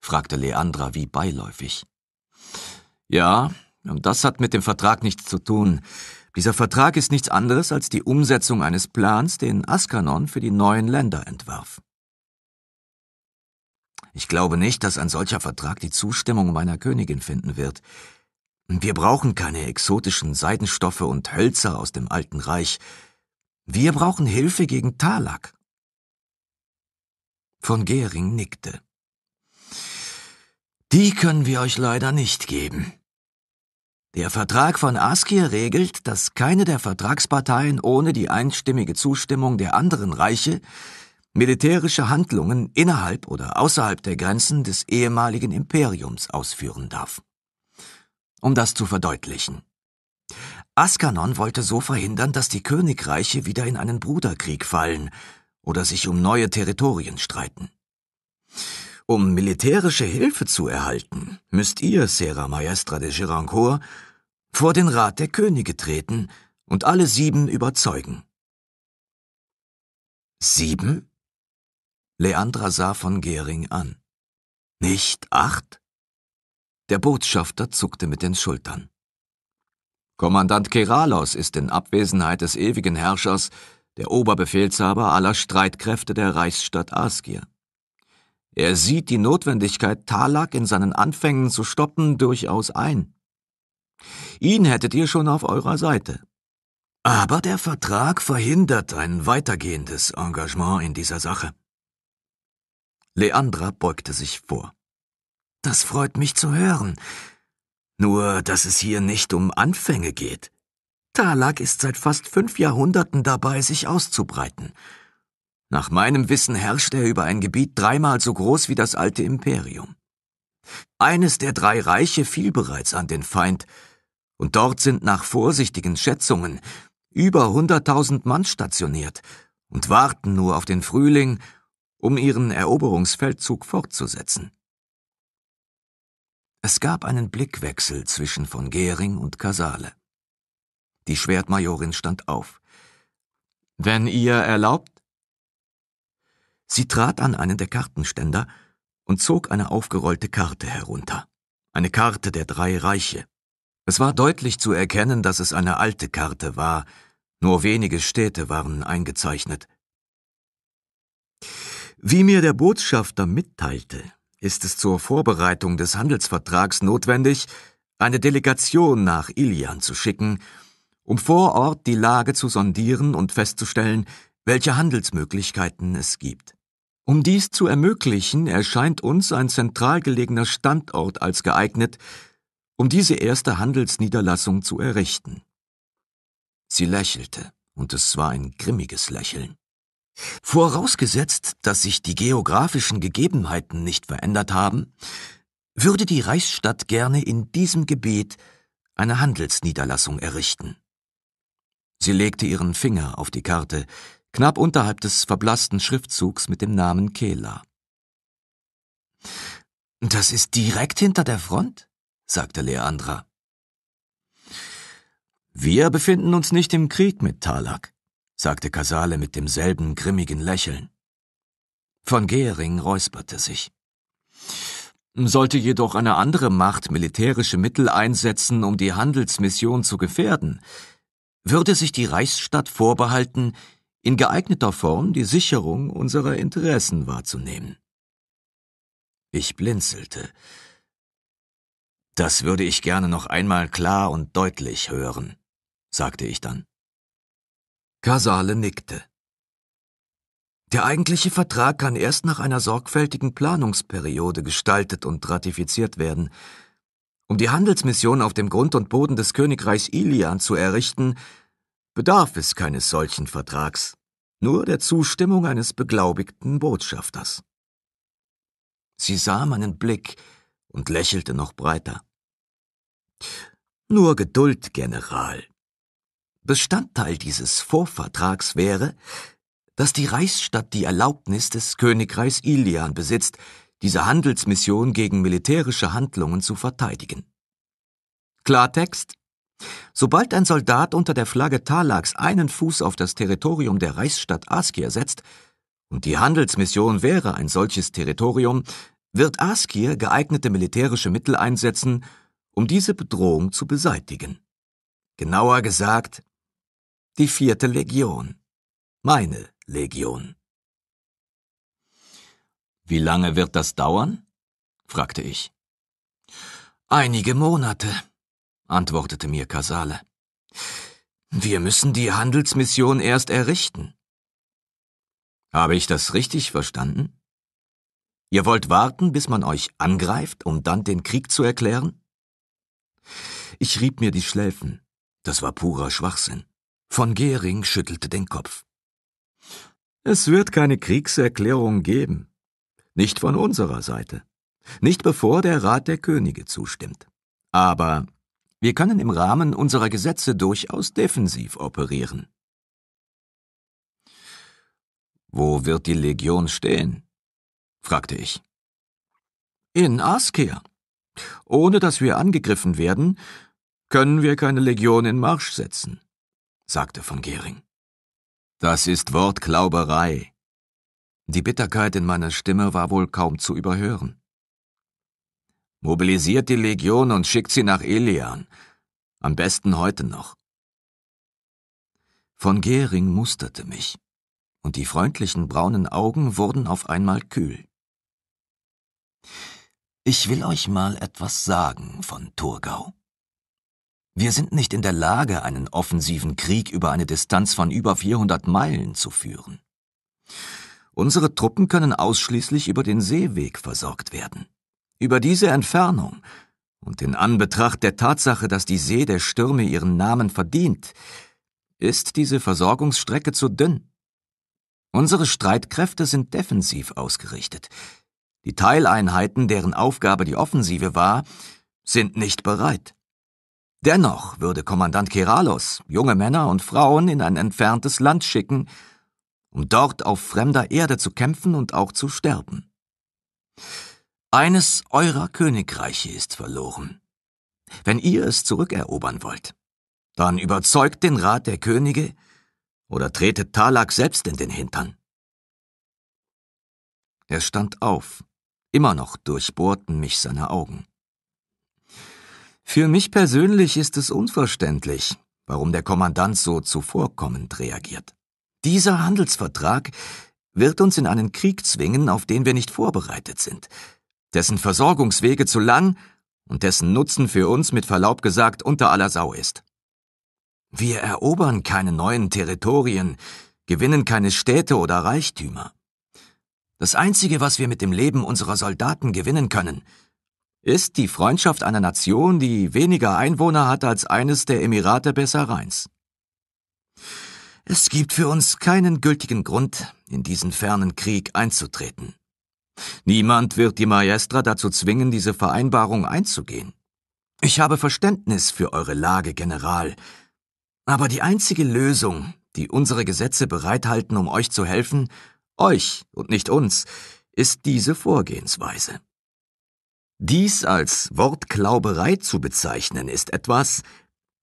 fragte Leandra wie beiläufig. Ja, das hat mit dem Vertrag nichts zu tun. Dieser Vertrag ist nichts anderes als die Umsetzung eines Plans, den Askanon für die neuen Länder entwarf. Ich glaube nicht, dass ein solcher Vertrag die Zustimmung meiner Königin finden wird. Wir brauchen keine exotischen Seidenstoffe und Hölzer aus dem alten Reich. Wir brauchen Hilfe gegen Talak. Von Gering nickte. Die können wir euch leider nicht geben. Der Vertrag von Askir regelt, dass keine der Vertragsparteien ohne die einstimmige Zustimmung der anderen Reiche militärische Handlungen innerhalb oder außerhalb der Grenzen des ehemaligen Imperiums ausführen darf. Um das zu verdeutlichen. Askanon wollte so verhindern, dass die Königreiche wieder in einen Bruderkrieg fallen oder sich um neue Territorien streiten. Um militärische Hilfe zu erhalten, müsst ihr, Sera Maestra de Girancourt, vor den Rat der Könige treten und alle sieben überzeugen. Sieben? Leandra sah von Gering an. Nicht acht? Der Botschafter zuckte mit den Schultern. Kommandant Keralos ist in Abwesenheit des ewigen Herrschers der Oberbefehlshaber aller Streitkräfte der Reichsstadt Asgir. Er sieht die Notwendigkeit, Talak in seinen Anfängen zu stoppen, durchaus ein. Ihn hättet ihr schon auf eurer Seite. Aber der Vertrag verhindert ein weitergehendes Engagement in dieser Sache. Leandra beugte sich vor. Das freut mich zu hören. Nur, dass es hier nicht um Anfänge geht. Talak ist seit fast fünf Jahrhunderten dabei, sich auszubreiten. Nach meinem Wissen herrscht er über ein Gebiet dreimal so groß wie das alte Imperium. Eines der drei Reiche fiel bereits an den Feind, und dort sind nach vorsichtigen Schätzungen über hunderttausend Mann stationiert und warten nur auf den Frühling, um ihren Eroberungsfeldzug fortzusetzen. Es gab einen Blickwechsel zwischen von Gering und Casale. Die Schwertmajorin stand auf. Wenn ihr erlaubt, Sie trat an einen der Kartenständer und zog eine aufgerollte Karte herunter. Eine Karte der drei Reiche. Es war deutlich zu erkennen, dass es eine alte Karte war. Nur wenige Städte waren eingezeichnet. Wie mir der Botschafter mitteilte, ist es zur Vorbereitung des Handelsvertrags notwendig, eine Delegation nach Ilian zu schicken, um vor Ort die Lage zu sondieren und festzustellen, welche Handelsmöglichkeiten es gibt. Um dies zu ermöglichen, erscheint uns ein zentral gelegener Standort als geeignet, um diese erste Handelsniederlassung zu errichten. Sie lächelte, und es war ein grimmiges Lächeln. Vorausgesetzt, dass sich die geografischen Gegebenheiten nicht verändert haben, würde die Reichsstadt gerne in diesem Gebiet eine Handelsniederlassung errichten. Sie legte ihren Finger auf die Karte, knapp unterhalb des verblassten Schriftzugs mit dem Namen Kehla. Das ist direkt hinter der Front, sagte Leandra. Wir befinden uns nicht im Krieg mit Talak, sagte Casale mit demselben grimmigen Lächeln. Von Gehring räusperte sich. Sollte jedoch eine andere Macht militärische Mittel einsetzen, um die Handelsmission zu gefährden, würde sich die Reichsstadt vorbehalten, in geeigneter Form die Sicherung unserer Interessen wahrzunehmen. Ich blinzelte. Das würde ich gerne noch einmal klar und deutlich hören, sagte ich dann. Kasale nickte. Der eigentliche Vertrag kann erst nach einer sorgfältigen Planungsperiode gestaltet und ratifiziert werden. Um die Handelsmission auf dem Grund und Boden des Königreichs Ilian zu errichten, bedarf es keines solchen Vertrags, nur der Zustimmung eines beglaubigten Botschafters. Sie sah meinen Blick und lächelte noch breiter. Nur Geduld, General. Bestandteil dieses Vorvertrags wäre, dass die Reichsstadt die Erlaubnis des Königreichs Ilian besitzt, diese Handelsmission gegen militärische Handlungen zu verteidigen. Klartext, Sobald ein Soldat unter der Flagge Talags einen Fuß auf das Territorium der Reichsstadt Askir setzt, und die Handelsmission wäre ein solches Territorium, wird Askir geeignete militärische Mittel einsetzen, um diese Bedrohung zu beseitigen. Genauer gesagt, die vierte Legion. Meine Legion. Wie lange wird das dauern? fragte ich. Einige Monate, antwortete mir Kasale. Wir müssen die Handelsmission erst errichten. Habe ich das richtig verstanden? Ihr wollt warten, bis man euch angreift, um dann den Krieg zu erklären? Ich rieb mir die Schläfen. Das war purer Schwachsinn. Von Gehring schüttelte den Kopf. Es wird keine Kriegserklärung geben. Nicht von unserer Seite. Nicht bevor der Rat der Könige zustimmt. Aber wir können im Rahmen unserer Gesetze durchaus defensiv operieren. Wo wird die Legion stehen? fragte ich. In Asker. Ohne dass wir angegriffen werden, können wir keine Legion in Marsch setzen, sagte von Gehring. Das ist Wortklauberei. Die Bitterkeit in meiner Stimme war wohl kaum zu überhören. Mobilisiert die Legion und schickt sie nach Ilian. Am besten heute noch. Von Gehring musterte mich, und die freundlichen braunen Augen wurden auf einmal kühl. Ich will euch mal etwas sagen von Thurgau. Wir sind nicht in der Lage, einen offensiven Krieg über eine Distanz von über 400 Meilen zu führen. Unsere Truppen können ausschließlich über den Seeweg versorgt werden. Über diese Entfernung und in Anbetracht der Tatsache, dass die See der Stürme ihren Namen verdient, ist diese Versorgungsstrecke zu dünn. Unsere Streitkräfte sind defensiv ausgerichtet. Die Teileinheiten, deren Aufgabe die Offensive war, sind nicht bereit. Dennoch würde Kommandant Keralos junge Männer und Frauen in ein entferntes Land schicken, um dort auf fremder Erde zu kämpfen und auch zu sterben. Eines eurer Königreiche ist verloren. Wenn ihr es zurückerobern wollt, dann überzeugt den Rat der Könige oder tretet Talak selbst in den Hintern. Er stand auf. Immer noch durchbohrten mich seine Augen. Für mich persönlich ist es unverständlich, warum der Kommandant so zuvorkommend reagiert. Dieser Handelsvertrag wird uns in einen Krieg zwingen, auf den wir nicht vorbereitet sind – dessen Versorgungswege zu lang und dessen Nutzen für uns mit Verlaub gesagt unter aller Sau ist. Wir erobern keine neuen Territorien, gewinnen keine Städte oder Reichtümer. Das Einzige, was wir mit dem Leben unserer Soldaten gewinnen können, ist die Freundschaft einer Nation, die weniger Einwohner hat als eines der Emirate Bessarains. Es gibt für uns keinen gültigen Grund, in diesen fernen Krieg einzutreten. Niemand wird die Maestra dazu zwingen, diese Vereinbarung einzugehen. Ich habe Verständnis für eure Lage, General. Aber die einzige Lösung, die unsere Gesetze bereithalten, um euch zu helfen, euch und nicht uns, ist diese Vorgehensweise. Dies als Wortklauberei zu bezeichnen, ist etwas,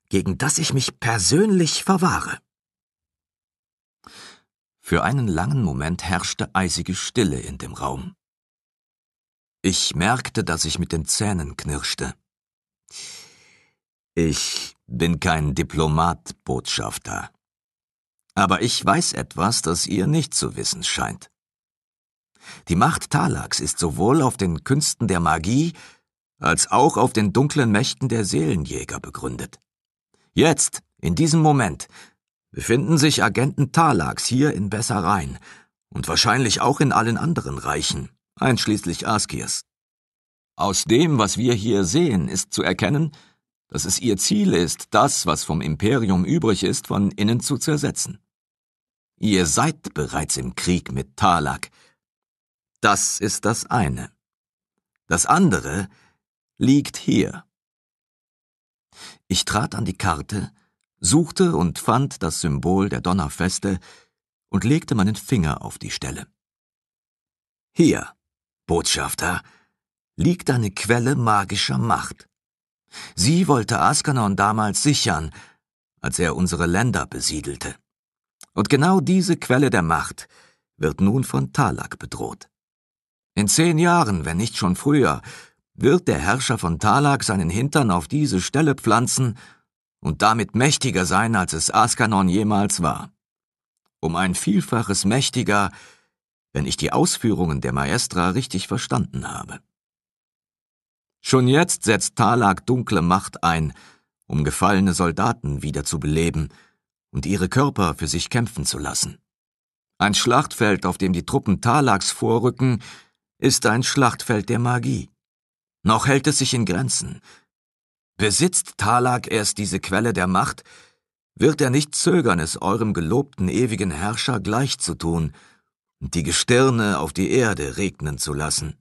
gegen das ich mich persönlich verwahre. Für einen langen Moment herrschte eisige Stille in dem Raum. Ich merkte, dass ich mit den Zähnen knirschte. Ich bin kein Diplomatbotschafter. Aber ich weiß etwas, das ihr nicht zu wissen scheint. Die Macht Talax ist sowohl auf den Künsten der Magie als auch auf den dunklen Mächten der Seelenjäger begründet. Jetzt, in diesem Moment, befinden sich Agenten Talax hier in Bessarrein und wahrscheinlich auch in allen anderen Reichen einschließlich Askirs. Aus dem, was wir hier sehen, ist zu erkennen, dass es ihr Ziel ist, das, was vom Imperium übrig ist, von innen zu zersetzen. Ihr seid bereits im Krieg mit Talak. Das ist das eine. Das andere liegt hier. Ich trat an die Karte, suchte und fand das Symbol der Donnerfeste und legte meinen Finger auf die Stelle. Hier. Botschafter, liegt eine Quelle magischer Macht. Sie wollte Askanon damals sichern, als er unsere Länder besiedelte. Und genau diese Quelle der Macht wird nun von Talak bedroht. In zehn Jahren, wenn nicht schon früher, wird der Herrscher von Talak seinen Hintern auf diese Stelle pflanzen und damit mächtiger sein, als es Askanon jemals war. Um ein Vielfaches mächtiger, wenn ich die Ausführungen der Maestra richtig verstanden habe. Schon jetzt setzt Talak dunkle Macht ein, um gefallene Soldaten wieder zu beleben und ihre Körper für sich kämpfen zu lassen. Ein Schlachtfeld, auf dem die Truppen Talaks vorrücken, ist ein Schlachtfeld der Magie. Noch hält es sich in Grenzen. Besitzt Talak erst diese Quelle der Macht, wird er nicht zögern, es eurem gelobten ewigen Herrscher gleichzutun, und die Gestirne auf die Erde regnen zu lassen.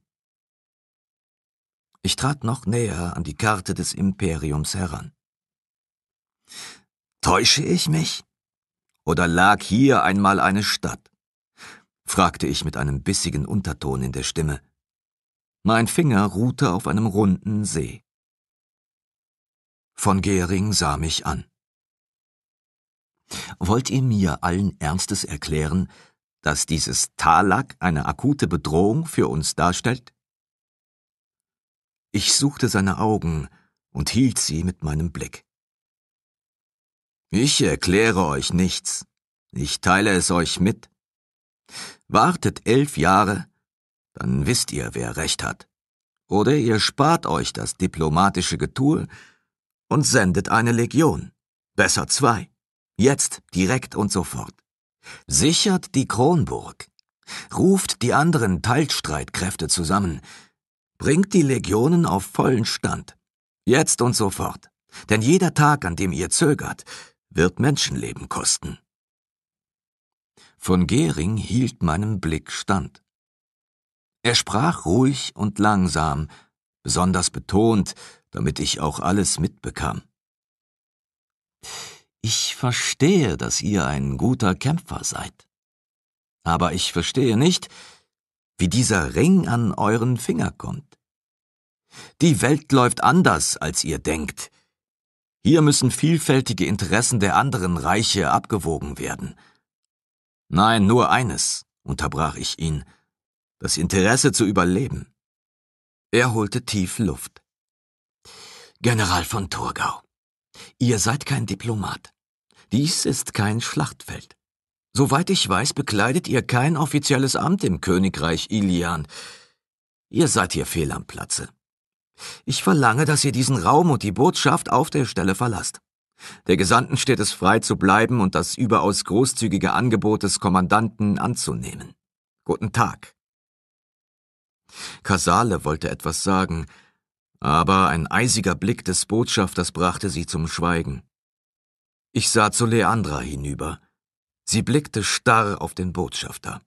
Ich trat noch näher an die Karte des Imperiums heran. Täusche ich mich? Oder lag hier einmal eine Stadt? fragte ich mit einem bissigen Unterton in der Stimme. Mein Finger ruhte auf einem runden See. Von Gehring sah mich an. Wollt ihr mir allen Ernstes erklären, dass dieses Talak eine akute Bedrohung für uns darstellt? Ich suchte seine Augen und hielt sie mit meinem Blick. Ich erkläre euch nichts. Ich teile es euch mit. Wartet elf Jahre, dann wisst ihr, wer recht hat. Oder ihr spart euch das diplomatische Getue und sendet eine Legion. Besser zwei. Jetzt, direkt und sofort. Sichert die Kronburg. Ruft die anderen Teilstreitkräfte zusammen. Bringt die Legionen auf vollen Stand. Jetzt und sofort. Denn jeder Tag, an dem ihr zögert, wird Menschenleben kosten. Von Gering hielt meinem Blick stand. Er sprach ruhig und langsam, besonders betont, damit ich auch alles mitbekam. Ich verstehe, dass ihr ein guter Kämpfer seid. Aber ich verstehe nicht, wie dieser Ring an euren Finger kommt. Die Welt läuft anders, als ihr denkt. Hier müssen vielfältige Interessen der anderen Reiche abgewogen werden. Nein, nur eines, unterbrach ich ihn, das Interesse zu überleben. Er holte tief Luft. General von Thurgau, ihr seid kein Diplomat. Dies ist kein Schlachtfeld. Soweit ich weiß, bekleidet ihr kein offizielles Amt im Königreich Ilian. Ihr seid hier fehl am Platze. Ich verlange, dass ihr diesen Raum und die Botschaft auf der Stelle verlasst. Der Gesandten steht es frei zu bleiben und das überaus großzügige Angebot des Kommandanten anzunehmen. Guten Tag. Casale wollte etwas sagen, aber ein eisiger Blick des Botschafters brachte sie zum Schweigen. Ich sah zu Leandra hinüber. Sie blickte starr auf den Botschafter.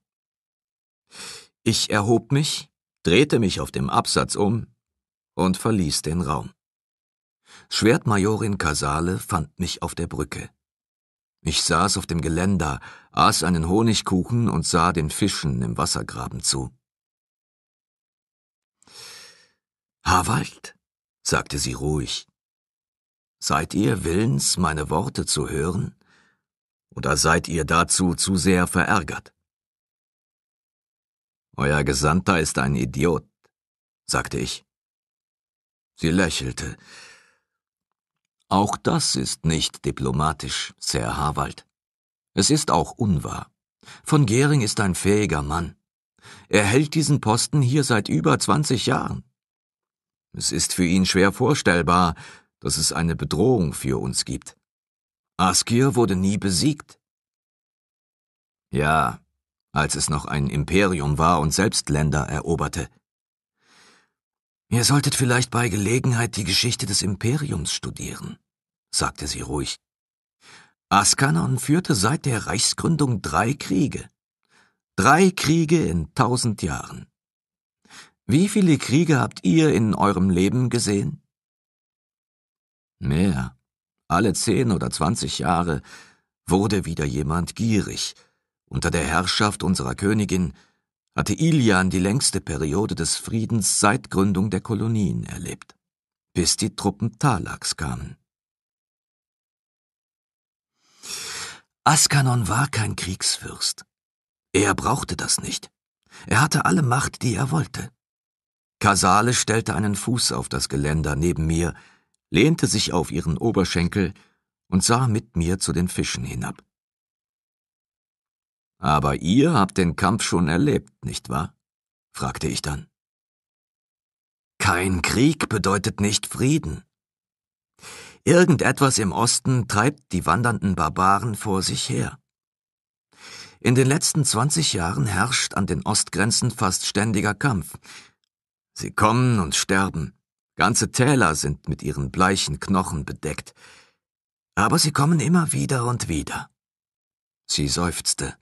Ich erhob mich, drehte mich auf dem Absatz um und verließ den Raum. Schwertmajorin Casale fand mich auf der Brücke. Ich saß auf dem Geländer, aß einen Honigkuchen und sah den Fischen im Wassergraben zu. Harwald, sagte sie ruhig, Seid ihr willens, meine Worte zu hören? Oder seid ihr dazu zu sehr verärgert? Euer Gesandter ist ein Idiot, sagte ich. Sie lächelte. Auch das ist nicht diplomatisch, Sir Harwald. Es ist auch unwahr. Von Gering ist ein fähiger Mann. Er hält diesen Posten hier seit über 20 Jahren. Es ist für ihn schwer vorstellbar, dass es eine Bedrohung für uns gibt. Askir wurde nie besiegt. Ja, als es noch ein Imperium war und selbst Länder eroberte. Ihr solltet vielleicht bei Gelegenheit die Geschichte des Imperiums studieren, sagte sie ruhig. Askanon führte seit der Reichsgründung drei Kriege. Drei Kriege in tausend Jahren. Wie viele Kriege habt ihr in eurem Leben gesehen? Mehr. Alle zehn oder zwanzig Jahre wurde wieder jemand gierig. Unter der Herrschaft unserer Königin hatte Ilian die längste Periode des Friedens seit Gründung der Kolonien erlebt, bis die Truppen Talaks kamen. Askanon war kein Kriegsfürst. Er brauchte das nicht. Er hatte alle Macht, die er wollte. Kasale stellte einen Fuß auf das Geländer neben mir, lehnte sich auf ihren Oberschenkel und sah mit mir zu den Fischen hinab. Aber ihr habt den Kampf schon erlebt, nicht wahr? fragte ich dann. Kein Krieg bedeutet nicht Frieden. Irgendetwas im Osten treibt die wandernden Barbaren vor sich her. In den letzten 20 Jahren herrscht an den Ostgrenzen fast ständiger Kampf. Sie kommen und sterben, Ganze Täler sind mit ihren bleichen Knochen bedeckt. Aber sie kommen immer wieder und wieder. Sie seufzte.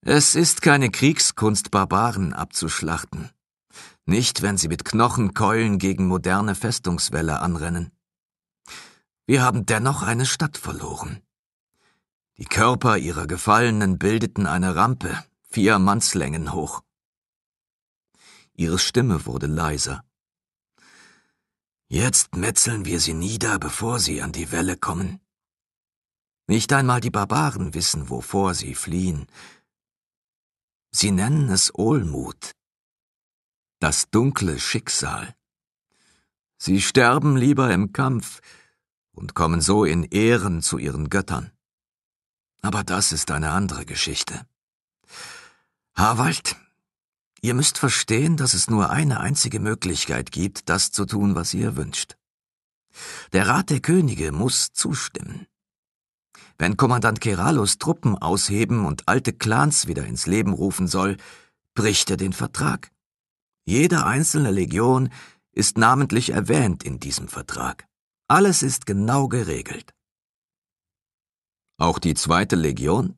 Es ist keine Kriegskunst, Barbaren abzuschlachten. Nicht, wenn sie mit Knochenkeulen gegen moderne Festungswälle anrennen. Wir haben dennoch eine Stadt verloren. Die Körper ihrer Gefallenen bildeten eine Rampe, vier Mannslängen hoch. Ihre Stimme wurde leiser. Jetzt metzeln wir sie nieder, bevor sie an die Welle kommen. Nicht einmal die Barbaren wissen, wovor sie fliehen. Sie nennen es Olmut, das dunkle Schicksal. Sie sterben lieber im Kampf und kommen so in Ehren zu ihren Göttern. Aber das ist eine andere Geschichte. Harwald, Ihr müsst verstehen, dass es nur eine einzige Möglichkeit gibt, das zu tun, was ihr wünscht. Der Rat der Könige muss zustimmen. Wenn Kommandant Keralos Truppen ausheben und alte Clans wieder ins Leben rufen soll, bricht er den Vertrag. Jede einzelne Legion ist namentlich erwähnt in diesem Vertrag. Alles ist genau geregelt. Auch die zweite Legion?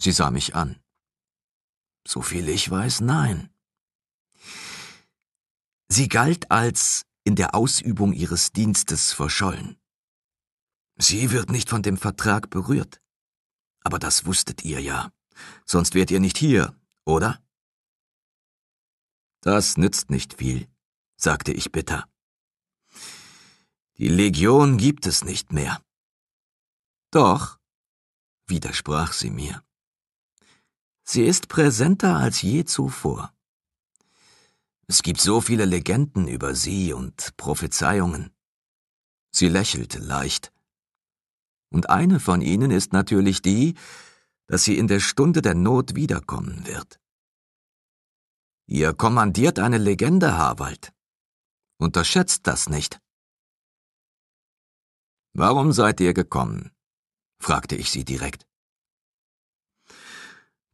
Sie sah mich an. Soviel ich weiß, nein. Sie galt als in der Ausübung ihres Dienstes verschollen. Sie wird nicht von dem Vertrag berührt. Aber das wusstet ihr ja. Sonst wärt ihr nicht hier, oder? Das nützt nicht viel, sagte ich bitter. Die Legion gibt es nicht mehr. Doch, widersprach sie mir. Sie ist präsenter als je zuvor. Es gibt so viele Legenden über sie und Prophezeiungen. Sie lächelte leicht. Und eine von ihnen ist natürlich die, dass sie in der Stunde der Not wiederkommen wird. Ihr kommandiert eine Legende, Harwald. Unterschätzt das nicht. Warum seid ihr gekommen? fragte ich sie direkt.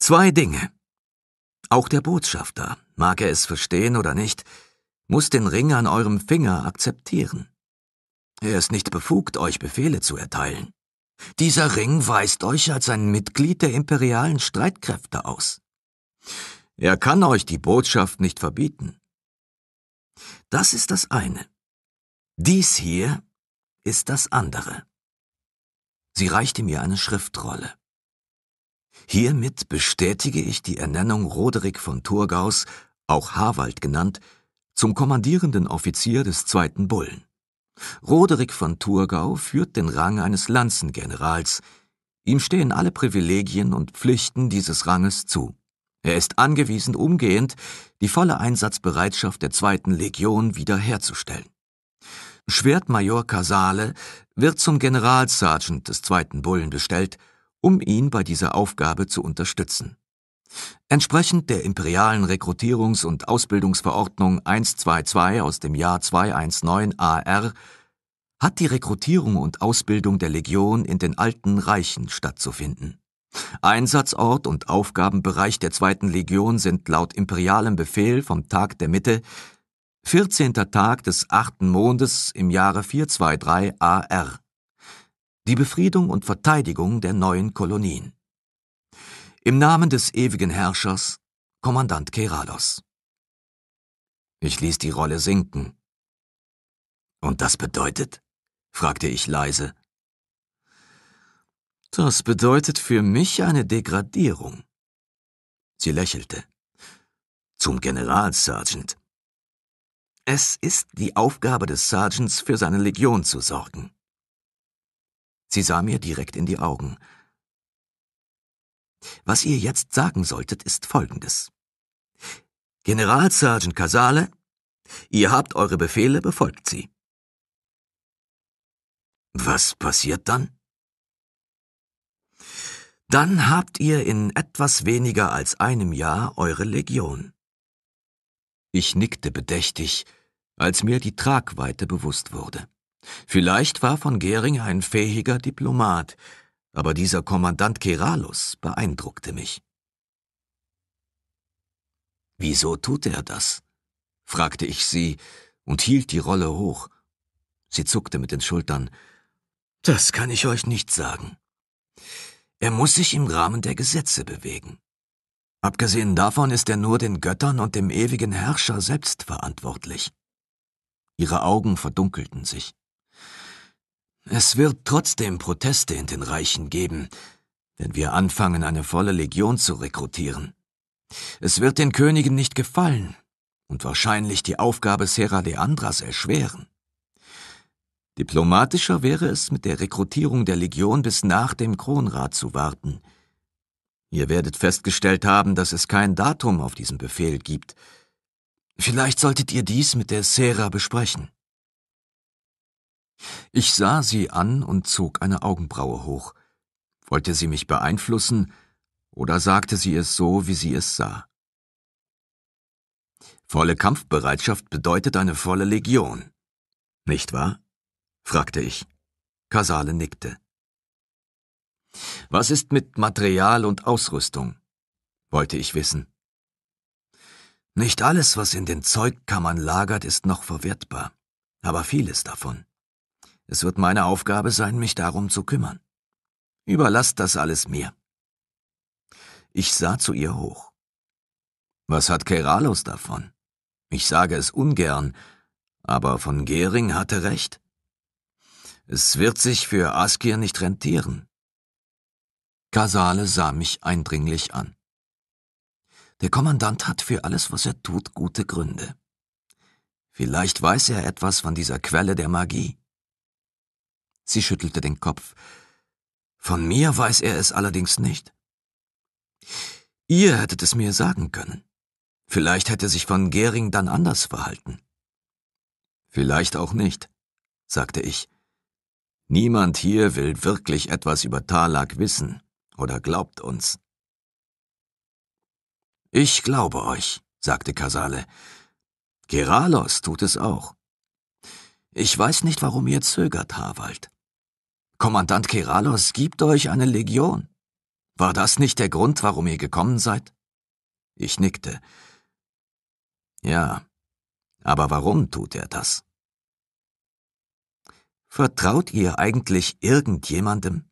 Zwei Dinge. Auch der Botschafter, mag er es verstehen oder nicht, muss den Ring an eurem Finger akzeptieren. Er ist nicht befugt, euch Befehle zu erteilen. Dieser Ring weist euch als ein Mitglied der imperialen Streitkräfte aus. Er kann euch die Botschaft nicht verbieten. Das ist das eine. Dies hier ist das andere. Sie reichte mir eine Schriftrolle. Hiermit bestätige ich die Ernennung Roderick von Thurgaus, auch Harwald genannt, zum kommandierenden Offizier des zweiten Bullen. Roderick von Thurgau führt den Rang eines Lanzengenerals. Ihm stehen alle Privilegien und Pflichten dieses Ranges zu. Er ist angewiesen, umgehend die volle Einsatzbereitschaft der zweiten Legion wiederherzustellen. Schwertmajor Casale wird zum Generalsergeant des zweiten Bullen bestellt – um ihn bei dieser Aufgabe zu unterstützen. Entsprechend der imperialen Rekrutierungs- und Ausbildungsverordnung 122 aus dem Jahr 219 AR hat die Rekrutierung und Ausbildung der Legion in den alten Reichen stattzufinden. Einsatzort und Aufgabenbereich der zweiten Legion sind laut imperialem Befehl vom Tag der Mitte 14. Tag des achten Mondes im Jahre 423 AR die Befriedung und Verteidigung der neuen Kolonien. Im Namen des ewigen Herrschers, Kommandant Keralos. Ich ließ die Rolle sinken. Und das bedeutet? fragte ich leise. Das bedeutet für mich eine Degradierung. Sie lächelte. Zum General, Sergeant. Es ist die Aufgabe des Sergeants, für seine Legion zu sorgen. Sie sah mir direkt in die Augen. Was ihr jetzt sagen solltet, ist Folgendes. General Sergeant Casale, ihr habt eure Befehle, befolgt sie. Was passiert dann? Dann habt ihr in etwas weniger als einem Jahr eure Legion. Ich nickte bedächtig, als mir die Tragweite bewusst wurde. Vielleicht war von Gering ein fähiger Diplomat, aber dieser Kommandant Keralus beeindruckte mich. Wieso tut er das? fragte ich sie und hielt die Rolle hoch. Sie zuckte mit den Schultern. Das kann ich euch nicht sagen. Er muss sich im Rahmen der Gesetze bewegen. Abgesehen davon ist er nur den Göttern und dem ewigen Herrscher selbst verantwortlich. Ihre Augen verdunkelten sich. Es wird trotzdem Proteste in den Reichen geben, wenn wir anfangen, eine volle Legion zu rekrutieren. Es wird den Königen nicht gefallen und wahrscheinlich die Aufgabe Sera Leandras erschweren. Diplomatischer wäre es, mit der Rekrutierung der Legion bis nach dem Kronrat zu warten. Ihr werdet festgestellt haben, dass es kein Datum auf diesem Befehl gibt. Vielleicht solltet ihr dies mit der Sera besprechen. Ich sah sie an und zog eine Augenbraue hoch. Wollte sie mich beeinflussen, oder sagte sie es so, wie sie es sah? Volle Kampfbereitschaft bedeutet eine volle Legion. Nicht wahr? fragte ich. Kasale nickte. Was ist mit Material und Ausrüstung? wollte ich wissen. Nicht alles, was in den Zeugkammern lagert, ist noch verwertbar, aber vieles davon. Es wird meine Aufgabe sein, mich darum zu kümmern. Überlasst das alles mir. Ich sah zu ihr hoch. Was hat Keralos davon? Ich sage es ungern, aber von Gering hatte recht. Es wird sich für Askir nicht rentieren. Kasale sah mich eindringlich an. Der Kommandant hat für alles, was er tut, gute Gründe. Vielleicht weiß er etwas von dieser Quelle der Magie. Sie schüttelte den Kopf. Von mir weiß er es allerdings nicht. Ihr hättet es mir sagen können. Vielleicht hätte sich von Gering dann anders verhalten. Vielleicht auch nicht, sagte ich. Niemand hier will wirklich etwas über Talag wissen oder glaubt uns. Ich glaube euch, sagte Casale. Geralos tut es auch. Ich weiß nicht, warum ihr zögert, Harwald. Kommandant Keralos gibt euch eine Legion. War das nicht der Grund, warum ihr gekommen seid? Ich nickte. Ja, aber warum tut er das? Vertraut ihr eigentlich irgendjemandem?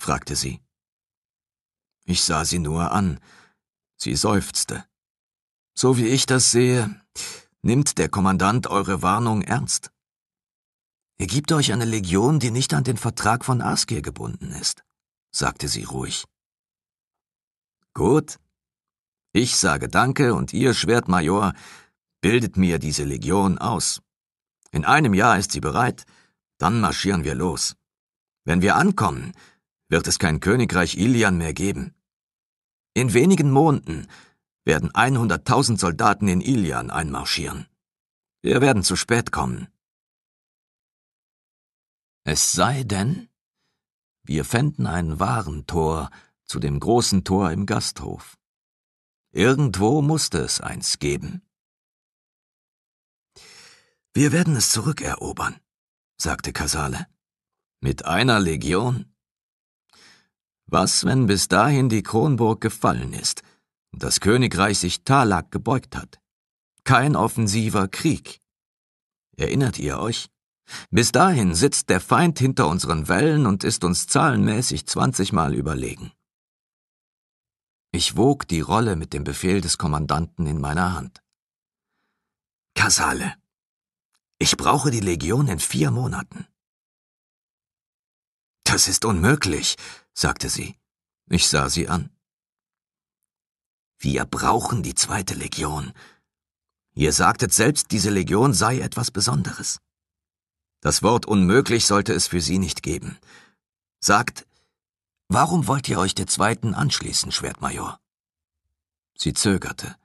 fragte sie. Ich sah sie nur an. Sie seufzte. So wie ich das sehe, nimmt der Kommandant eure Warnung ernst. Ihr gebt euch eine Legion, die nicht an den Vertrag von Askir gebunden ist, sagte sie ruhig. Gut. Ich sage Danke und ihr, Schwertmajor, bildet mir diese Legion aus. In einem Jahr ist sie bereit, dann marschieren wir los. Wenn wir ankommen, wird es kein Königreich Ilian mehr geben. In wenigen Monaten werden 100.000 Soldaten in Ilian einmarschieren. Wir werden zu spät kommen. Es sei denn, wir fänden ein Warentor zu dem großen Tor im Gasthof. Irgendwo musste es eins geben. Wir werden es zurückerobern, sagte Casale. Mit einer Legion? Was, wenn bis dahin die Kronburg gefallen ist und das Königreich sich Talak gebeugt hat? Kein offensiver Krieg. Erinnert ihr euch? Bis dahin sitzt der Feind hinter unseren Wellen und ist uns zahlenmäßig zwanzigmal überlegen. Ich wog die Rolle mit dem Befehl des Kommandanten in meiner Hand. Kasale, ich brauche die Legion in vier Monaten. Das ist unmöglich, sagte sie. Ich sah sie an. Wir brauchen die zweite Legion. Ihr sagtet selbst, diese Legion sei etwas Besonderes. Das Wort unmöglich sollte es für sie nicht geben. Sagt, warum wollt ihr euch der zweiten anschließen, Schwertmajor? Sie zögerte.